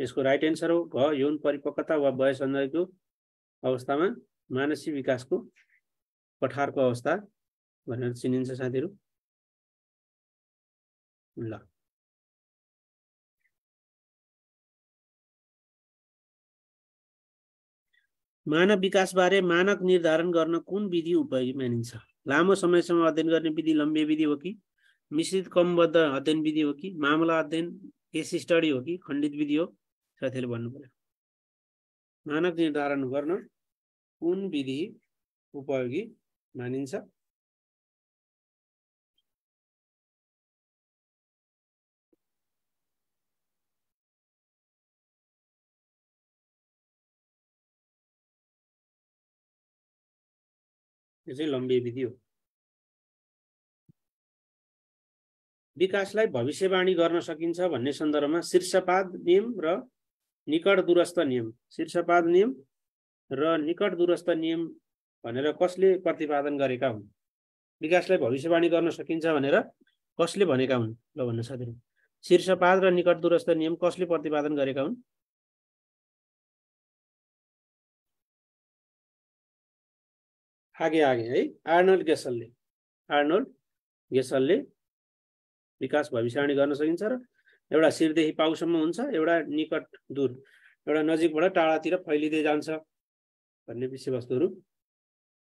यसको राइट एन्सर हो घ यौन परिपक्वता वा वयस अन्धको अवस्थामा मानसिक विकासको पठारको अवस्था भनेर चिनिन्छ साथीहरू ल मानव विकासबारे मानक निर्धारण गर्न कुन विधि उपयोगी मानिन्छ लामो समयसम्म अध्ययन गर्ने विधि लम्बे विधि हो कि मिश्रित कमबद्ध अध्ययन विधि हो कि मामला अध्ययन केस स्टडी हो कि खण्डित विधि हो साथीले भन्नु पर्यो मानक निर्धारण गर्न कुन विधि उपयोगी मानिन्छ यो चाहिँ लम्बी विधि हो विकासलाई भविष्यवाणी गर्न सकिन्छ भन्ने सन्दर्भमा शीर्षपाद नियम र निकट दूरस्थ नियम शीर्षपाद नियम र निकट दूरस्थ नियम भनेर कसले प्रतिपादन गरेका हुन् विकासलाई भविष्यवाणी गर्न सकिन्छ भनेर कसले भनेका हुन् ल भन्न साथीहरू शीर्षपाद र निकट दूरस्थ नियम कसले प्रतिपादन गरेका हुन् आगे आगे है आर्नोल्ड गेसलले आर्नोल्ड गेसलले विकास भविष्यवाणी गर्न सकिन्छ र एउटा शिरदेखि पाउसम्म हुन्छ एउटा निकट दूर एउटा नजिकबाट टाढातिर फैलिँदै जान्छ भन्ने विषयवस्तुहरू